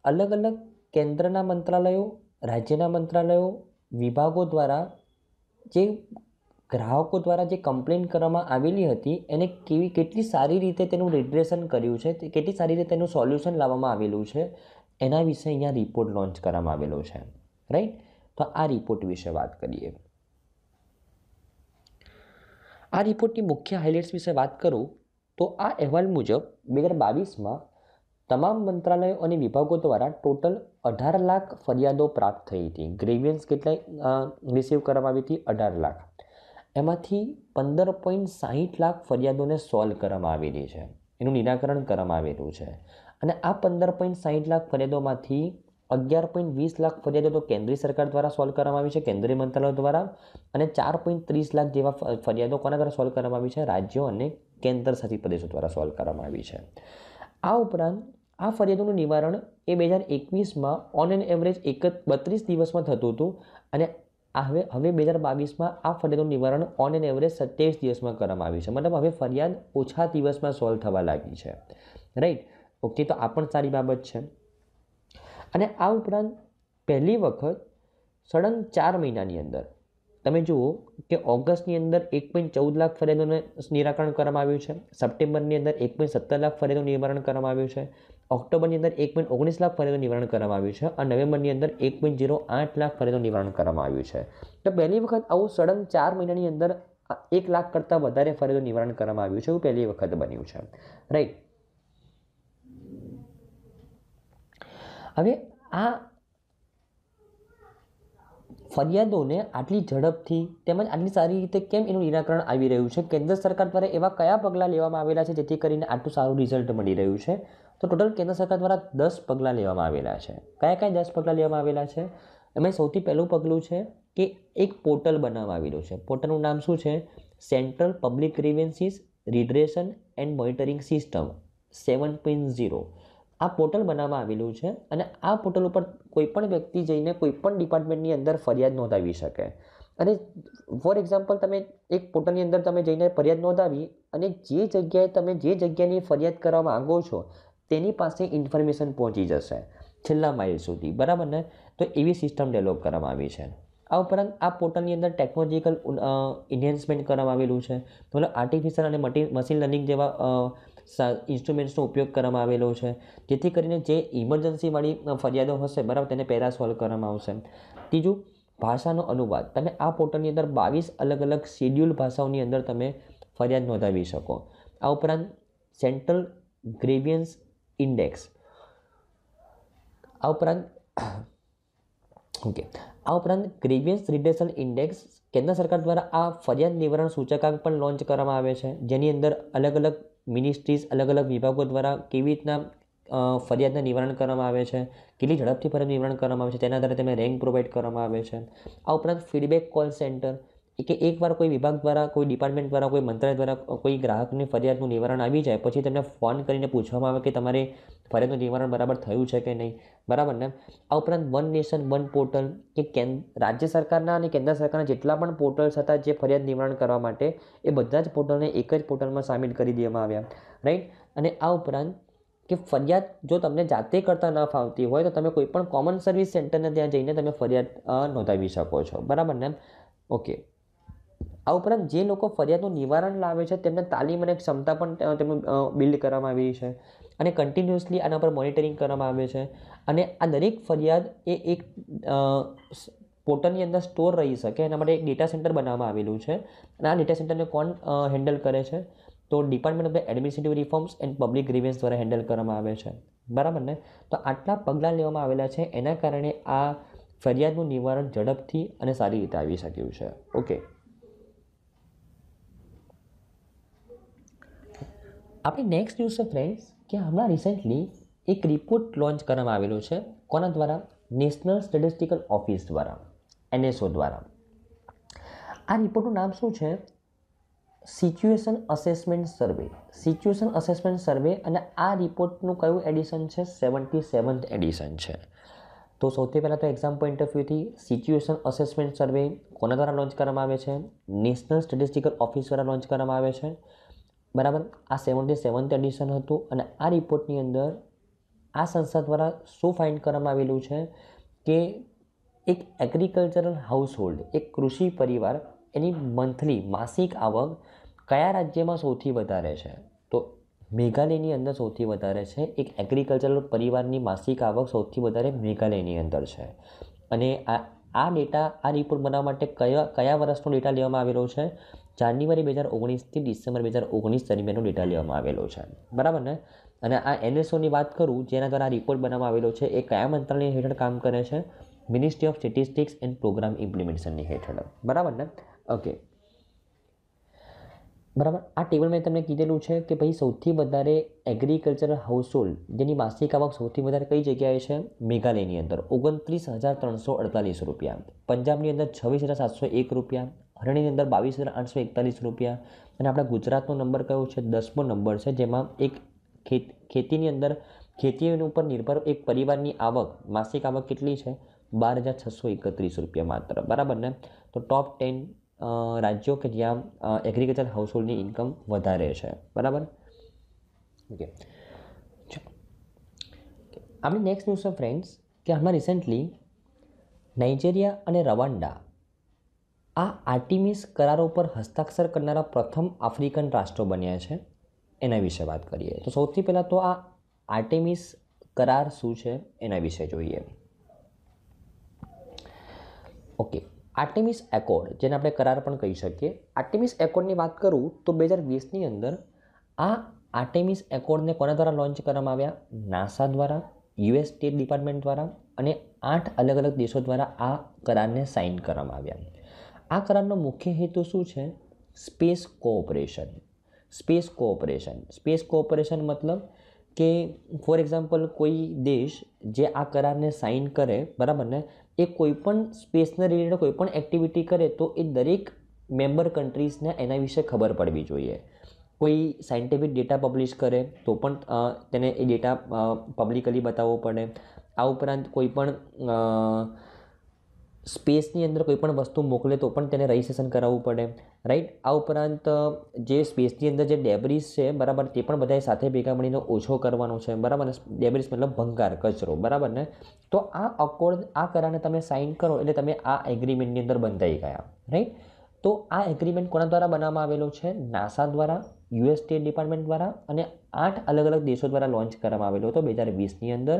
અલગ અલગ કેન્દ્રના મંત્રાલયો રાજ્યના મંત્રાલયો વિભાગો દ્વારા જે ગ્રાહકો દ્વારા જે કમ્પ્લેન કરવામાં આવેલી હતી એને કેવી કેટલી સારી રીતે તેનું રિડ્રેશન કર્યું છે કેટલી સારી રીતે તેનું સોલ્યુશન લાવવામાં આવેલું છે એના વિશે અહીંયા રિપોર્ટ લોન્ચ કરવામાં આવેલો છે રાઈટ તો આ રિપોર્ટ વિશે વાત કરીએ આ રિપોર્ટની મુખ્ય હાઇલાઇટ્સ વિશે વાત કરું તો આ અહેવાલ મુજબ બે હજાર બાવીસમાં તમામ મંત્રાલયો અને વિભાગો દ્વારા ટોટલ અઢાર લાખ ફરિયાદો પ્રાપ્ત થઈ હતી ગ્રેવિયન્સ કેટલાય રિસીવ કરવામાં આવી હતી અઢાર લાખ એમાંથી પંદર પોઈન્ટ સાહીઠ લાખ ફરિયાદોને સોલ્વ કરવામાં આવેલી છે એનું નિરાકરણ કરવામાં આવેલું છે અને આ પંદર પોઈન્ટ સાહીઠ લાખ ફરિયાદોમાંથી અગિયાર પોઈન્ટ વીસ લાખ ફરિયાદો તો કેન્દ્રીય સરકાર દ્વારા સોલ્વ કરવામાં આવી છે કેન્દ્રીય મંત્રાલય દ્વારા અને ચાર પોઈન્ટ ત્રીસ લાખ જેવા ફરિયાદો કોના દ્વારા સોલ્વ કરવામાં આવી છે રાજ્યો અને કેન્દ્રશાસિત પ્રદેશો દ્વારા સોલ્વ કરવામાં આવી છે આ ઉપરાંત આ ફરિયાદોનું નિવારણ એ બે હજાર એકવીસમાં ઓન એન એવરેજ એક જ બત્રીસ દિવસમાં થતું હતું અને હવે હવે બે હજાર બાવીસમાં આ ફરિયાદોનું નિવારણ ઓન એન એવરેજ સત્યાવીસ દિવસમાં કરવામાં આવ્યું છે મતલબ હવે ફરિયાદ ઓછા દિવસમાં સોલ્વ થવા લાગી છે રાઈટ ઓકે તો આ પણ સારી બાબત છે અને આ ઉપરાંત પહેલી વખત સડન ચાર મહિનાની અંદર તમે જુઓ કે ઓગસ્ટની અંદર એક પોઈન્ટ ચૌદ લાખ ફરિયાદોને નિરાકરણ કરવામાં આવ્યું છે સપ્ટેમ્બરની અંદર એક પોઈન્ટ સત્તર લાખ ફરિયાદોનું નિવારણ કરવામાં આવ્યું છે ઓક્ટોબરની અંદર એક પોઈન્ટ ઓગણીસ લાખ ફરિયાદોનું નિવારણ કરવામાં આવ્યું છે અને નવેમ્બરની અંદર એક પોઈન્ટ જીરો આઠ લાખ ફરિયાદોનું નિવારણ કરવામાં આવ્યું છે તો પહેલી વખત આવું સડન ચાર મહિનાની અંદર એક લાખ કરતાં વધારે ફરિયાદો નિવારણ કરવામાં આવ્યું છે એવું પહેલી વખત બન્યું છે રાઈટ હવે આ ફરિયાદોને આટલી ઝડપથી તેમજ આટલી સારી રીતે કેમ એનું નિરાકરણ આવી રહ્યું છે કેન્દ્ર સરકાર દ્વારા એવા કયા પગલાં લેવામાં આવેલા છે જેથી કરીને આટલું સારું રિઝલ્ટ મળી રહ્યું છે તો ટોટલ કેન્દ્ર સરકાર દ્વારા દસ પગલાં લેવામાં આવેલા છે કયા કયા દસ પગલાં લેવામાં આવેલા છે એમાં સૌથી પહેલું પગલું છે કે એક પોર્ટલ બનાવવામાં આવેલું છે પોર્ટલનું નામ શું છે central public grievances redressal and monitoring system seven point zero આ પોર્ટલ બનાવવામાં આવેલું છે અને આ પોર્ટલ ઉપર કોઈપણ વ્યક્તિ જઈને કોઈપણ ડિપાર્ટમેન્ટની અંદર ફરિયાદ નોંધાવી શકે અને ફોર એક્ઝામ્પલ તમે એક પોર્ટલની અંદર તમે જઈને ફરિયાદ નોંધાવી અને જે જગ્યાએ તમે જે જગ્યાની ફરિયાદ કરવા માગો છો તેની પાસે ઇન્ફોર્મેશન પહોંચી જશે છેલ્લા માઇલ સુધી બરાબર ને તો એવી સિસ્ટમ ડેવલપ કરવામાં આવી છે આ ઉપરાંત આ પોર્ટલની અંદર ટેકનોલોજીકલ ઇન્હેન્સમેન્ટ કરવામાં આવેલું છે મતલબ આર્ટિફિશિયલ અને મટી મશીન લર્નિંગ જેવા ઇન્સ્ટ્રુમેન્ટ્સનો ઉપયોગ કરવામાં આવેલો છે જેથી કરીને જે ઇમરજન્સીવાળી ફરિયાદો હશે બરાબર તેને પહેલાં સોલ્વ કરવામાં આવશે ત્રીજું ભાષાનો અનુવાદ તમે આ પોર્ટલની અંદર બાવીસ અલગ અલગ શેડ્યુલ ભાષાઓની અંદર તમે ફરિયાદ નોંધાવી શકો આ ઉપરાંત સેન્ટ્રલ ગ્રેવિયન્સ ઇન્ડેક્સ આ ઉપરાંત ઓકે આ ઉપરાંત ગ્રેવિયન્સ રિડેશન ઇન્ડેક્સ કેન્દ્ર સરકાર દ્વારા આ ફરિયાદ નિવારણ સૂચકાંક પણ લોન્ચ કરવામાં આવે છે જેની અંદર અલગ અલગ મિનિસ્ટ્રીઝ અલગ અલગ વિભાગો દ્વારા કેવી રીતના ફરિયાદના નિવારણ કરવામાં આવે છે કેટલી ઝડપથી ફરિયાદ નિવારણ કરવામાં આવે છે તેના આધારે તમે રેન્ક પ્રોવાઈડ કરવામાં આવે છે આ ઉપરાંત ફીડબેક કોલ સેન્ટર કે એકવાર કોઈ વિભાગ દ્વારા કોઈ ડિપાર્ટમેન્ટ દ્વારા કોઈ મંત્રાલય દ્વારા કોઈ ગ્રાહકની ફરિયાદનું નિવારણ આવી જાય પછી તમને ફોન કરીને પૂછવામાં આવે કે તમારે ફરિયાદનું નિવારણ બરાબર થયું છે કે નહીં બરાબર ને આ ઉપરાંત વન નેશન વન પોર્ટલ કે કેન રાજ્ય સરકારના અને કેન્દ્ર સરકારના જેટલા પણ પોર્ટલ્સ હતા જે ફરિયાદ નિવારણ કરવા માટે એ બધા જ પોર્ટલને એક જ પોર્ટલમાં સામેલ કરી દેવામાં આવ્યા રાઈટ અને આ ઉપરાંત કે ફરિયાદ જો તમને જાતે કરતા ન ફાવતી હોય તો તમે કોઈ પણ કોમન સર્વિસ સેન્ટરને ત્યાં જઈને તમે ફરિયાદ નોંધાવી શકો છો બરાબર ને ઓકે આ ઉપરાંત જે લોકો ફરિયાદનું નિવારણ લાવે છે તેમને તાલીમ અને ક્ષમતા પણ તેમનું બિલ્ડ કરવામાં આવી છે અને કન્ટિન્યુઅસલી આના પર મોનિટરિંગ કરવામાં આવે છે અને આ દરેક ફરિયાદ એ એક પોર્ટલની અંદર સ્ટોર રહી શકે એના માટે એક ડેટા સેન્ટર બનાવવામાં આવેલું છે અને આ ડેટા સેન્ટરને કોણ હેન્ડલ કરે છે તો department of administrative reforms and public grievance દ્વારા હેન્ડલ કરવામાં આવે છે બરાબર ને તો આટલા પગલાં લેવામાં આવેલા છે એના કારણે આ ફરિયાદનું નિવારણ ઝડપથી અને સારી રીતે આવી શક્યું છે ઓકે આપણે નેક્સ્ટ ન્યૂઝ છે ફ્રેન્ડ્સ કે હમણાં રિસેન્ટલી એક રિપોર્ટ લોન્ચ કરવામાં આવેલો છે કોના દ્વારા નેશનલ સ્ટેટિસ્ટિકલ ઓફિસ દ્વારા એનએસઓ દ્વારા આ રિપોર્ટનું નામ શું છે situation assessment survey situation assessment survey અને આ રિપોર્ટનું કયું એડિશન છે સેવન્ટી સેવન્થ એડિશન છે તો સૌથી પહેલાં તો એક્ઝામ પોઈન્ટ ઓફ વ્યૂથી સિચ્યુએશન અસેસમેન્ટ સર્વે કોના દ્વારા લોન્ચ કરવામાં આવે છે નેશનલ સ્ટેટિસ્ટિકલ ઓફિસ દ્વારા લોન્ચ કરવામાં આવે છે બરાબર આ સેવન્ટી સેવન્થ એડિશન હતું અને આ રિપોર્ટની અંદર આ સંસ્થા દ્વારા શું ફાઇન્ડ કરવામાં આવેલું છે કે એક એગ્રીકલ્ચરલ હોલ્ડ એક કૃષિ પરિવાર એની મંથલી માસિક આવક કયા રાજ્યમાં સૌથી વધારે છે તો મેઘાલયની અંદર સૌથી વધારે છે એક એગ્રીકલ્ચરલ પરિવારની માસિક આવક સૌથી વધારે મેઘાલયની અંદર છે અને આ આ ડેટા આ રિપોર્ટ બનાવવા માટે કયા કયા વર્ષનો ડેટા લેવામાં આવેલો છે જાન્યુઆરી બે હજાર ઓગણીસથી ડિસેમ્બર બે હજાર ઓગણીસ દરમિયાનનો ડેટા લેવામાં આવેલો છે બરાબર ને અને આ એનએસઓની વાત કરું જેના દ્વારા રિપોર્ટ બનાવવામાં આવેલો છે એ કયા મંત્રાલય હેઠળ કામ કરે છે ministry of statistics and programme ઇમ્પ્લિમેન્ટેશનની હેઠળ બરાબર ને ઓકે બરાબર આ ટેબલ મેં તમને કીધેલું છે કે ભાઈ સૌથી વધારે એગ્રીકલ્ચર હાઉસહોલ્ડ જેની માસિક આવક સૌથી વધારે કઈ જગ્યાએ છે મેઘાલયની અંદર ઓગણત્રીસ હજાર ત્રણસો અડતાલીસ રૂપિયા પંજાબની અંદર છવ્વીસ હજાર સાતસો એક રૂપિયા હરણીની અંદર બાવીસ હજાર આઠસો એકતાલીસ રૂપિયા અને આપણા ગુજરાતનો નંબર કયો છે દસમો નંબર છે જેમાં એક ખેત ખેતીની અંદર ખેતીની ઉપર નિર્ભર એક પરિવારની આવક માસિક આવક કેટલી છે બાર હજાર છસો એકત્રીસ રૂપિયા માત્ર બરાબર ને તો ટોપ ટેન રાજ્યો કે જ્યાં એગ્રીકલ્ચર હાઉસહોલ્ડની ઇન્કમ વધારે છે બરાબર ઓકે આપણી નેક્સ્ટ ન્યૂઝ છે ફ્રેન્ડ્સ કે હમણાં રિસેન્ટલી નાઇજેરિયા અને રવાન્ડા આ આર્ટિમિસ કરારો પર હસ્તાક્ષર કરનારા પ્રથમ આફ્રિકન રાષ્ટ્રો બન્યા છે એના વિશે વાત કરીએ તો સૌથી પહેલાં તો આ આર્ટિમિસ કરાર શું છે એના વિશે જોઈએ ઓકે આર્ટિમિસ એકોર્ડ જેને આપણે કરાર પણ કહી શકીએ આર્ટિમિસ એકોર્ડની વાત કરું તો બે હજાર વીસની અંદર આ આર્ટેમિસ એકોર્ડને કોના દ્વારા લોન્ચ કરવામાં આવ્યા નાસા દ્વારા યુએસ સ્ટેટ ડિપાર્ટમેન્ટ દ્વારા અને આઠ અલગ અલગ દેશો દ્વારા આ કરારને સાઇન કરવામાં આવ્યા આ કરારનો મુખ્ય હેતુ શું છે space cooperation space cooperation space cooperation મતલબ કે ફોર એક્ઝામ્પલ કોઈ દેશ જે આ કરારને સાઈન કરે બરાબર ને એ કોઈપણ સ્પેસને રિલેટેડ કોઈપણ એક્ટિવિટી કરે તો એ દરેક મેમ્બર કન્ટ્રીઝને એના વિશે ખબર પડવી જોઈએ કોઈ સાયન્ટિફિક ડેટા પબ્લિશ કરે તો પણ તેને એ ડેટા પબ્લિકલી બતાવવો પડે આ ઉપરાંત કોઈ પણ સ્પેસની અંદર કોઈ પણ વસ્તુ મોકલે તો પણ તેને રજીસ્ટ્રેશન કરાવવું પડે રાઈટ આ ઉપરાંત જે સ્પેસની અંદર જે ડેબ્રિસ છે બરાબર તે પણ બધાએ સાથે ભેગા મળીને ઓછો કરવાનો છે બરાબર ને ડેબ્રિસ મતલબ ભંગાર કચરો બરાબર ને તો આ અકોર્ડ આ કરારને તમે સાઇન કરો એટલે તમે આ એગ્રીમેન્ટની અંદર બંધાઈ ગયા રાઈટ તો આ એગ્રીમેન્ટ કોના દ્વારા બનાવવામાં આવેલો છે નાસા દ્વારા યુએસ સ્ટેટ ડિપાર્ટમેન્ટ દ્વારા અને આઠ અલગ અલગ દેશો દ્વારા લોન્ચ કરવામાં આવેલો હતો બે હજાર વીસની અંદર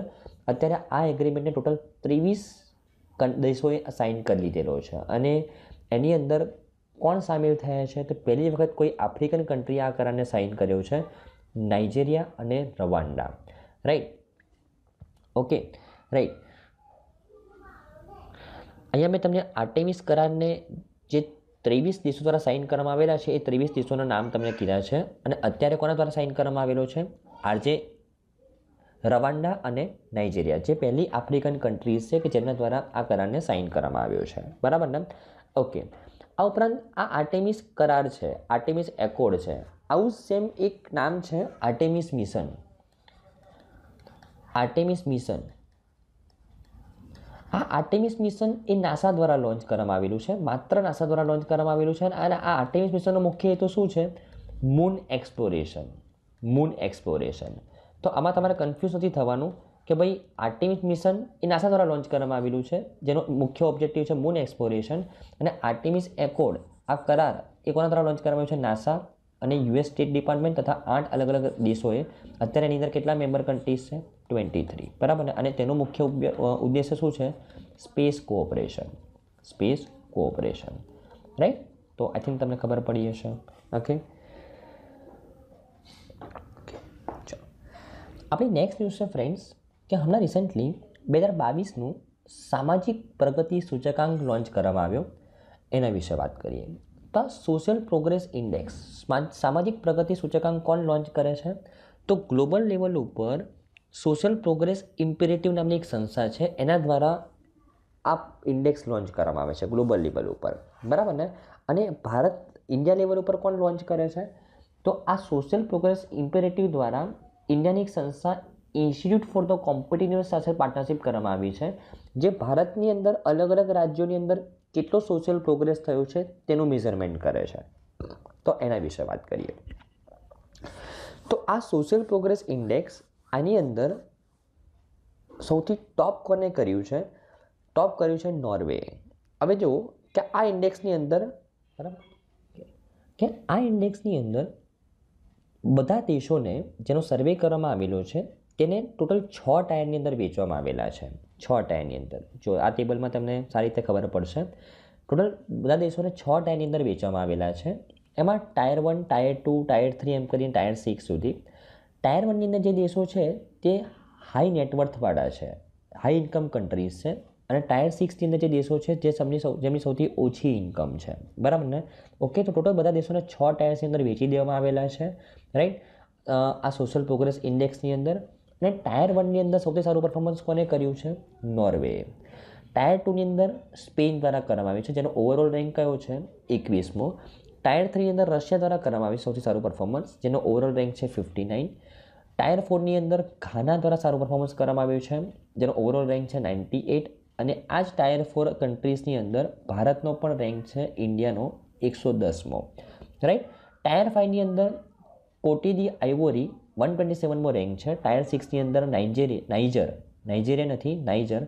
અત્યારે આ એગ્રીમેન્ટને ટોટલ ત્રેવીસ દેશોએ સાઇન કરી લીધેલો છે અને એની અંદર કોણ સામેલ થયા છે તો પહેલી વખત કોઈ આફ્રિકન કન્ટ્રી આ કરારને સાઇન કર્યો છે નાઇજેરિયા અને રવાન્ડા રાઈટ ઓકે રાઈટ અહીંયા મેં તમને આર્ટેમિસ કરારને જે ત્રેવીસ દેશો દ્વારા સાઇન કરવામાં આવેલા છે એ ત્રેવીસ દેશોના નામ તમને કીધા છે અને અત્યારે કોના દ્વારા સાઇન કરવામાં આવેલો છે આરજે રવાન્ડા અને નાઇજીરિયા જે પહેલી આફ્રિકન કન્ટ્રીઝ છે કે જેમના દ્વારા આ કરારને સાઇન કરવામાં આવ્યો છે બરાબર ને ઓકે આ ઉપરાંત આ આર્ટેમિસ કરાર છે આર્ટેમિસ એકોર્ડ છે આવું સેમ એક નામ છે આર્ટેમિસ મિશન આર્ટેમિસ મિશન આ આર્ટેમિસ મિશન એ નાસા દ્વારા લોન્ચ કરવામાં આવેલું છે માત્ર નાસા દ્વારા લોન્ચ કરવામાં આવેલું છે અને આ આર્ટેમિસ મિશનનો મુખ્ય હેતુ શું છે મૂન એક્સપ્લોરેશન મૂન એક્સપ્લોરેશન તો આમાં તમારે કન્ફ્યુઝ નથી થવાનું કે ભાઈ આર્ટિમિસ મિશન એ નાસા દ્વારા લોન્ચ કરવામાં આવેલું છે જેનો મુખ્ય ઓબ્જેક્ટિવ છે મૂન એક્સપ્લોરેશન અને આર્ટિમિસ એકોર્ડ આ કરાર એ કોના દ્વારા લોન્ચ કરવામાં આવ્યો છે નાસા અને યુએસ સ્ટેટ ડિપાર્ટમેન્ટ તથા આઠ અલગ અલગ દેશોએ અત્યારે એની અંદર કેટલા મેમ્બર કન્ટ્રીઝ છે ટ્વેન્ટી થ્રી બરાબર ને અને તેનો મુખ્ય ઉદ્દેશ્ય શું છે space cooperation space cooperation right તો આઈ થિંક તમને ખબર પડી હશે ઓકે આપણી નેક્સ્ટ ન્યૂઝ છે ફ્રેન્ડ્સ કે હમણાં રિસન્ટલી બે હજાર બાવીસનું સામાજિક પ્રગતિ સૂચકાંક લોન્ચ કરવામાં આવ્યો એના વિશે વાત કરીએ તો આ સોશિયલ પ્રોગ્રેસ ઇન્ડેક્સ સામાજિક પ્રગતિ સૂચકાંક કોણ લોન્ચ કરે છે તો ગ્લોબલ લેવલ ઉપર સોશિયલ પ્રોગ્રેસ ઇમ્પેરેટિવ નામની એક સંસ્થા છે એના દ્વારા આ ઇન્ડેક્સ લોન્ચ કરવામાં આવે છે ગ્લોબલ લેવલ ઉપર બરાબર ને અને ભારત ઇન્ડિયા લેવલ ઉપર કોણ લોન્ચ કરે છે તો આ સોશિયલ પ્રોગ્રેસ ઇમ્પેરેટિવ દ્વારા ઇન્ડિયાની એક સંસ્થા ઇન્સ્ટિટ્યૂટ ફોર ધ કોમ્પિટિટિવ સાથે પાર્ટનરશિપ કરવામાં આવી છે જે ભારતની અંદર અલગ અલગ રાજ્યોની અંદર કેટલો સોશિયલ પ્રોગ્રેસ થયો છે તેનું મેઝરમેન્ટ કરે છે તો એના વિશે વાત કરીએ તો આ સોશિયલ પ્રોગ્રેસ ઇન્ડેક્સ આની અંદર સૌથી ટોપ કોને કર્યું છે ટોપ કર્યું છે નોર્વે હવે જુઓ કે આ ઇન્ડેક્સની અંદર બરાબર કે આ ઇન્ડેક્સની અંદર બધા દેશોને જેનો સર્વે કરવામાં આવેલો છે તેને ટોટલ છ ટાયરની અંદર વેચવામાં આવેલા છે છ ટાયરની અંદર જો આ ટેબલમાં તમને સારી રીતે ખબર પડશે ટોટલ બધા દેશોને છ ટાયરની અંદર વેચવામાં આવેલા છે એમાં tier one tier two tier three એમ કરીને ટાયર સિક્સ સુધી ટાયર વનની અંદર જે દેશો છે તે હાઈ નેટવર્થવાળા છે હાઈ ઇન્કમ કન્ટ્રીઝ છે અને ટાયર સિક્સની અંદર જે દેશો છે જે સમની સૌ જેમની સૌથી ઓછી ઇન્કમ છે બરાબર ને ઓકે તો ટોટલ બધા દેશોને છ ટાયર્સની અંદર વેચી દેવામાં આવેલા છે રાઈટ આ સોશિયલ પ્રોગ્રેસ ઇન્ડેક્સની અંદર અને ટાયર વનની અંદર સૌથી સારું પરફોર્મન્સ કોને કર્યું છે નોર્વે ટાયર ટુની અંદર સ્પેન દ્વારા કરવામાં આવ્યું છે જેનો ઓવરઓલ રેન્ક કયો છે એકવીસમો ટાયર થ્રીની અંદર રશિયા દ્વારા કરવામાં આવ્યું સૌથી સારું પરફોર્મન્સ જેનો ઓવરઓલ રેન્ક છે ફિફ્ટી નાઇન ટાયર ફોરની અંદર ઘાના દ્વારા સારું પરફોર્મન્સ કરવામાં આવ્યું છે જેનો ઓવરઓલ રેન્ક છે નાઇન્ટી એટ અને આ જ ટાયર ફોર કન્ટ્રીઝની અંદર ભારતનો પણ રેન્ક છે ઇન્ડિયાનો એકસો દસમો રાઈટ ટાયર ફાઇવની અંદર કોટીદી આઇવોરી વન ટ્વેન્ટી સેવનમો રેન્ક છે ટાયર સિક્સની અંદર નાઇજેરિયા નાઇજર નાઇજેરિયા નથી Niger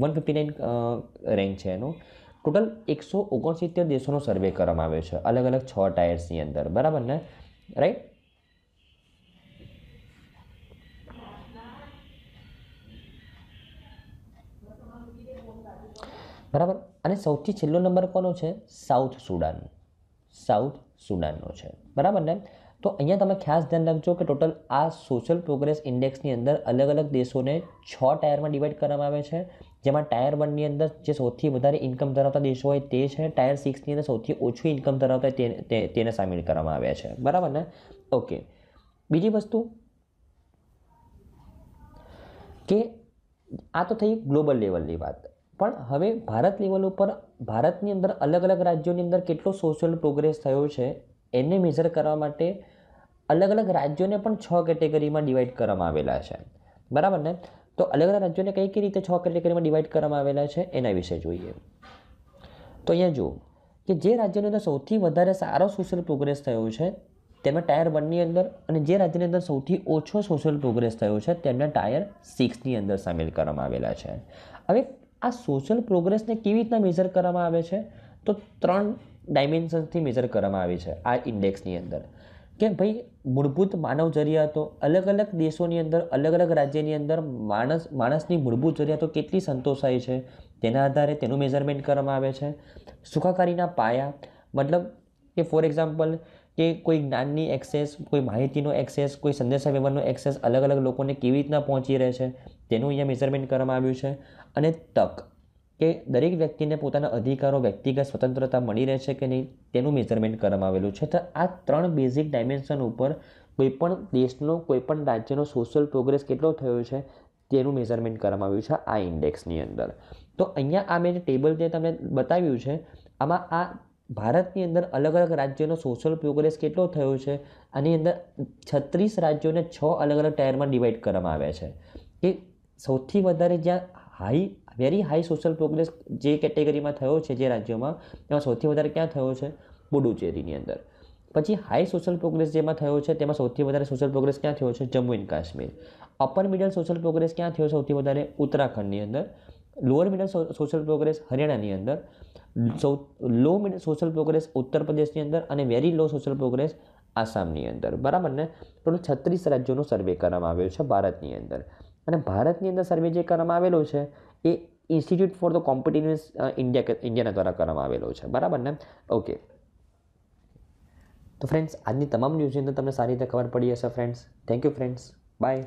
one fifty nine rank છે એનો ટોટલ એકસો ઓગણસિત્તેર દેશોનો સર્વે કરવામાં આવ્યો છે અલગ અલગ છ ટાયર્સની અંદર બરાબર ને રાઈટ બરાબર અને સૌથી છેલ્લો નંબર કોનો છે સાઉથ સુડાન સાઉથ સુડાનનો છે બરાબર ને તો અહીંયા તમે ખાસ ધ્યાન રાખજો કે ટોટલ આ સોશિયલ પ્રોગ્રેસ ઇન્ડેક્સની અંદર અલગ અલગ દેશોને છ ટાયરમાં ડિવાઈડ કરવામાં આવે છે જેમાં ટાયર વનની અંદર જે સૌથી વધારે ઇન્કમ ધરાવતા દેશો હોય તે છે ટાયર સિક્સની અંદર સૌથી ઓછું ઇન્કમ ધરાવતા હોય તેને સામેલ કરવામાં આવ્યા છે બરાબર ને ઓકે બીજી વસ્તુ કે આ તો થઈ ગ્લોબલ લેવલની વાત પણ હવે ભારત લેવલ ઉપર ભારતની અંદર અલગ અલગ રાજ્યોની અંદર કેટલો સોશિયલ પ્રોગ્રેસ થયો છે એને મેઝર કરવા માટે અલગ અલગ રાજ્યોને પણ છ કેટેગરીમાં ડિવાઈડ કરવામાં આવેલા છે બરાબર ને તો અલગ અલગ રાજ્યોને કઈ કઈ રીતે છ કેટેગરીમાં ડિવાઈડ કરવામાં આવેલા છે એના વિશે જોઈએ તો અહીંયા જુઓ કે જે રાજ્યની અંદર સૌથી વધારે સારો સોશિયલ પ્રોગ્રેસ થયો છે તેમાં ટાયર વનની અંદર અને જે રાજ્યની અંદર સૌથી ઓછો સોશિયલ પ્રોગ્રેસ થયો છે તેમના ટાયર સિક્સની અંદર સામેલ કરવામાં આવેલા છે હવે આ સોશિયલ પ્રોગ્રેસને કેવી રીતના મેઝર કરવામાં આવે છે તો ત્રણ ડાયમેન્શનથી મેઝર કરવામાં આવી છે આ ઇન્ડેક્સની અંદર કે ભાઈ મૂળભૂત માનવ જરૂરિયાતો અલગ અલગ દેશોની અંદર અલગ અલગ રાજ્યની અંદર માણસ માણસની મૂળભૂત જરૂરિયાતો કેટલી સંતોષાય છે તેના આધારે તેનું મેઝરમેન્ટ કરવામાં આવે છે સુખાકારીના પાયા મતલબ કે ફોર એક્ઝામ્પલ કે કોઈ જ્ઞાનની એક્સેસ કોઈ માહિતીનો એક્સેસ કોઈ સંદેશાવ્યવહારનો એક્સેસ અલગ અલગ લોકોને કેવી રીતના પહોંચી રહે છે તેનું અહીંયા મેઝરમેન્ટ કરવામાં આવ્યું છે અને તક કે દરેક વ્યક્તિને પોતાના અધિકારો વ્યક્તિગત સ્વતંત્રતા મળી રહે છે કે નહીં તેનું મેઝરમેન્ટ કરવામાં આવેલું છે તો આ ત્રણ બેઝિક ડાયમેન્શન ઉપર કોઈપણ દેશનો કોઈપણ રાજ્યનો સોશિયલ પ્રોગ્રેસ કેટલો થયો છે તેનું મેઝરમેન્ટ કરવામાં આવ્યું છે આ ઇન્ડેક્સની અંદર તો અહીંયા આ મેં જે ટેબલ જે તમને બતાવ્યું છે આમાં આ ભારતની અંદર અલગ અલગ રાજ્યોનો સોશિયલ પ્રોગ્રેસ કેટલો થયો છે આની અંદર છત્રીસ રાજ્યોને છ અલગ અલગ ટાયરમાં ડિવાઈડ કરવામાં આવ્યા છે કે સૌથી વધારે જ્યાં high very high social progress જે કેટેગરીમાં થયો છે જે રાજ્યોમાં એમાં સૌથી વધારે ક્યાં થયો છે પુડુચેરીની અંદર પછી હાઈ સોશિયલ પ્રોગ્રેસ જેમાં થયો છે તેમાં સૌથી વધારે સોશિયલ પ્રોગ્રેસ ક્યાં થયો છે Jammu and Kashmir upper middle social progress ક્યાં થયો છે સૌથી વધારે ઉત્તરાખંડની અંદર લોઅર મિડલ સોશિયલ પ્રોગ્રેસ હરિયાણાની અંદર સૌ લો સોશિયલ પ્રોગ્રેસ ઉત્તર પ્રદેશની અંદર અને વેરી લો સોશિયલ પ્રોગ્રેસ આસામની અંદર બરાબર ને ટોટલ છત્રીસ રાજ્યોનો સર્વે કરવામાં આવ્યો છે ભારતની અંદર અને ભારતની અંદર સર્વે જે કરવામાં આવેલો છે એ institute for the competitiveness India ઇન્ડિયાના દ્વારા કરવામાં આવેલો છે બરાબર ને ઓકે તો ફ્રેન્ડ્સ આજની તમામ ન્યૂઝની અંદર તમને સારી રીતે ખબર પડી હશે friends thank you friends by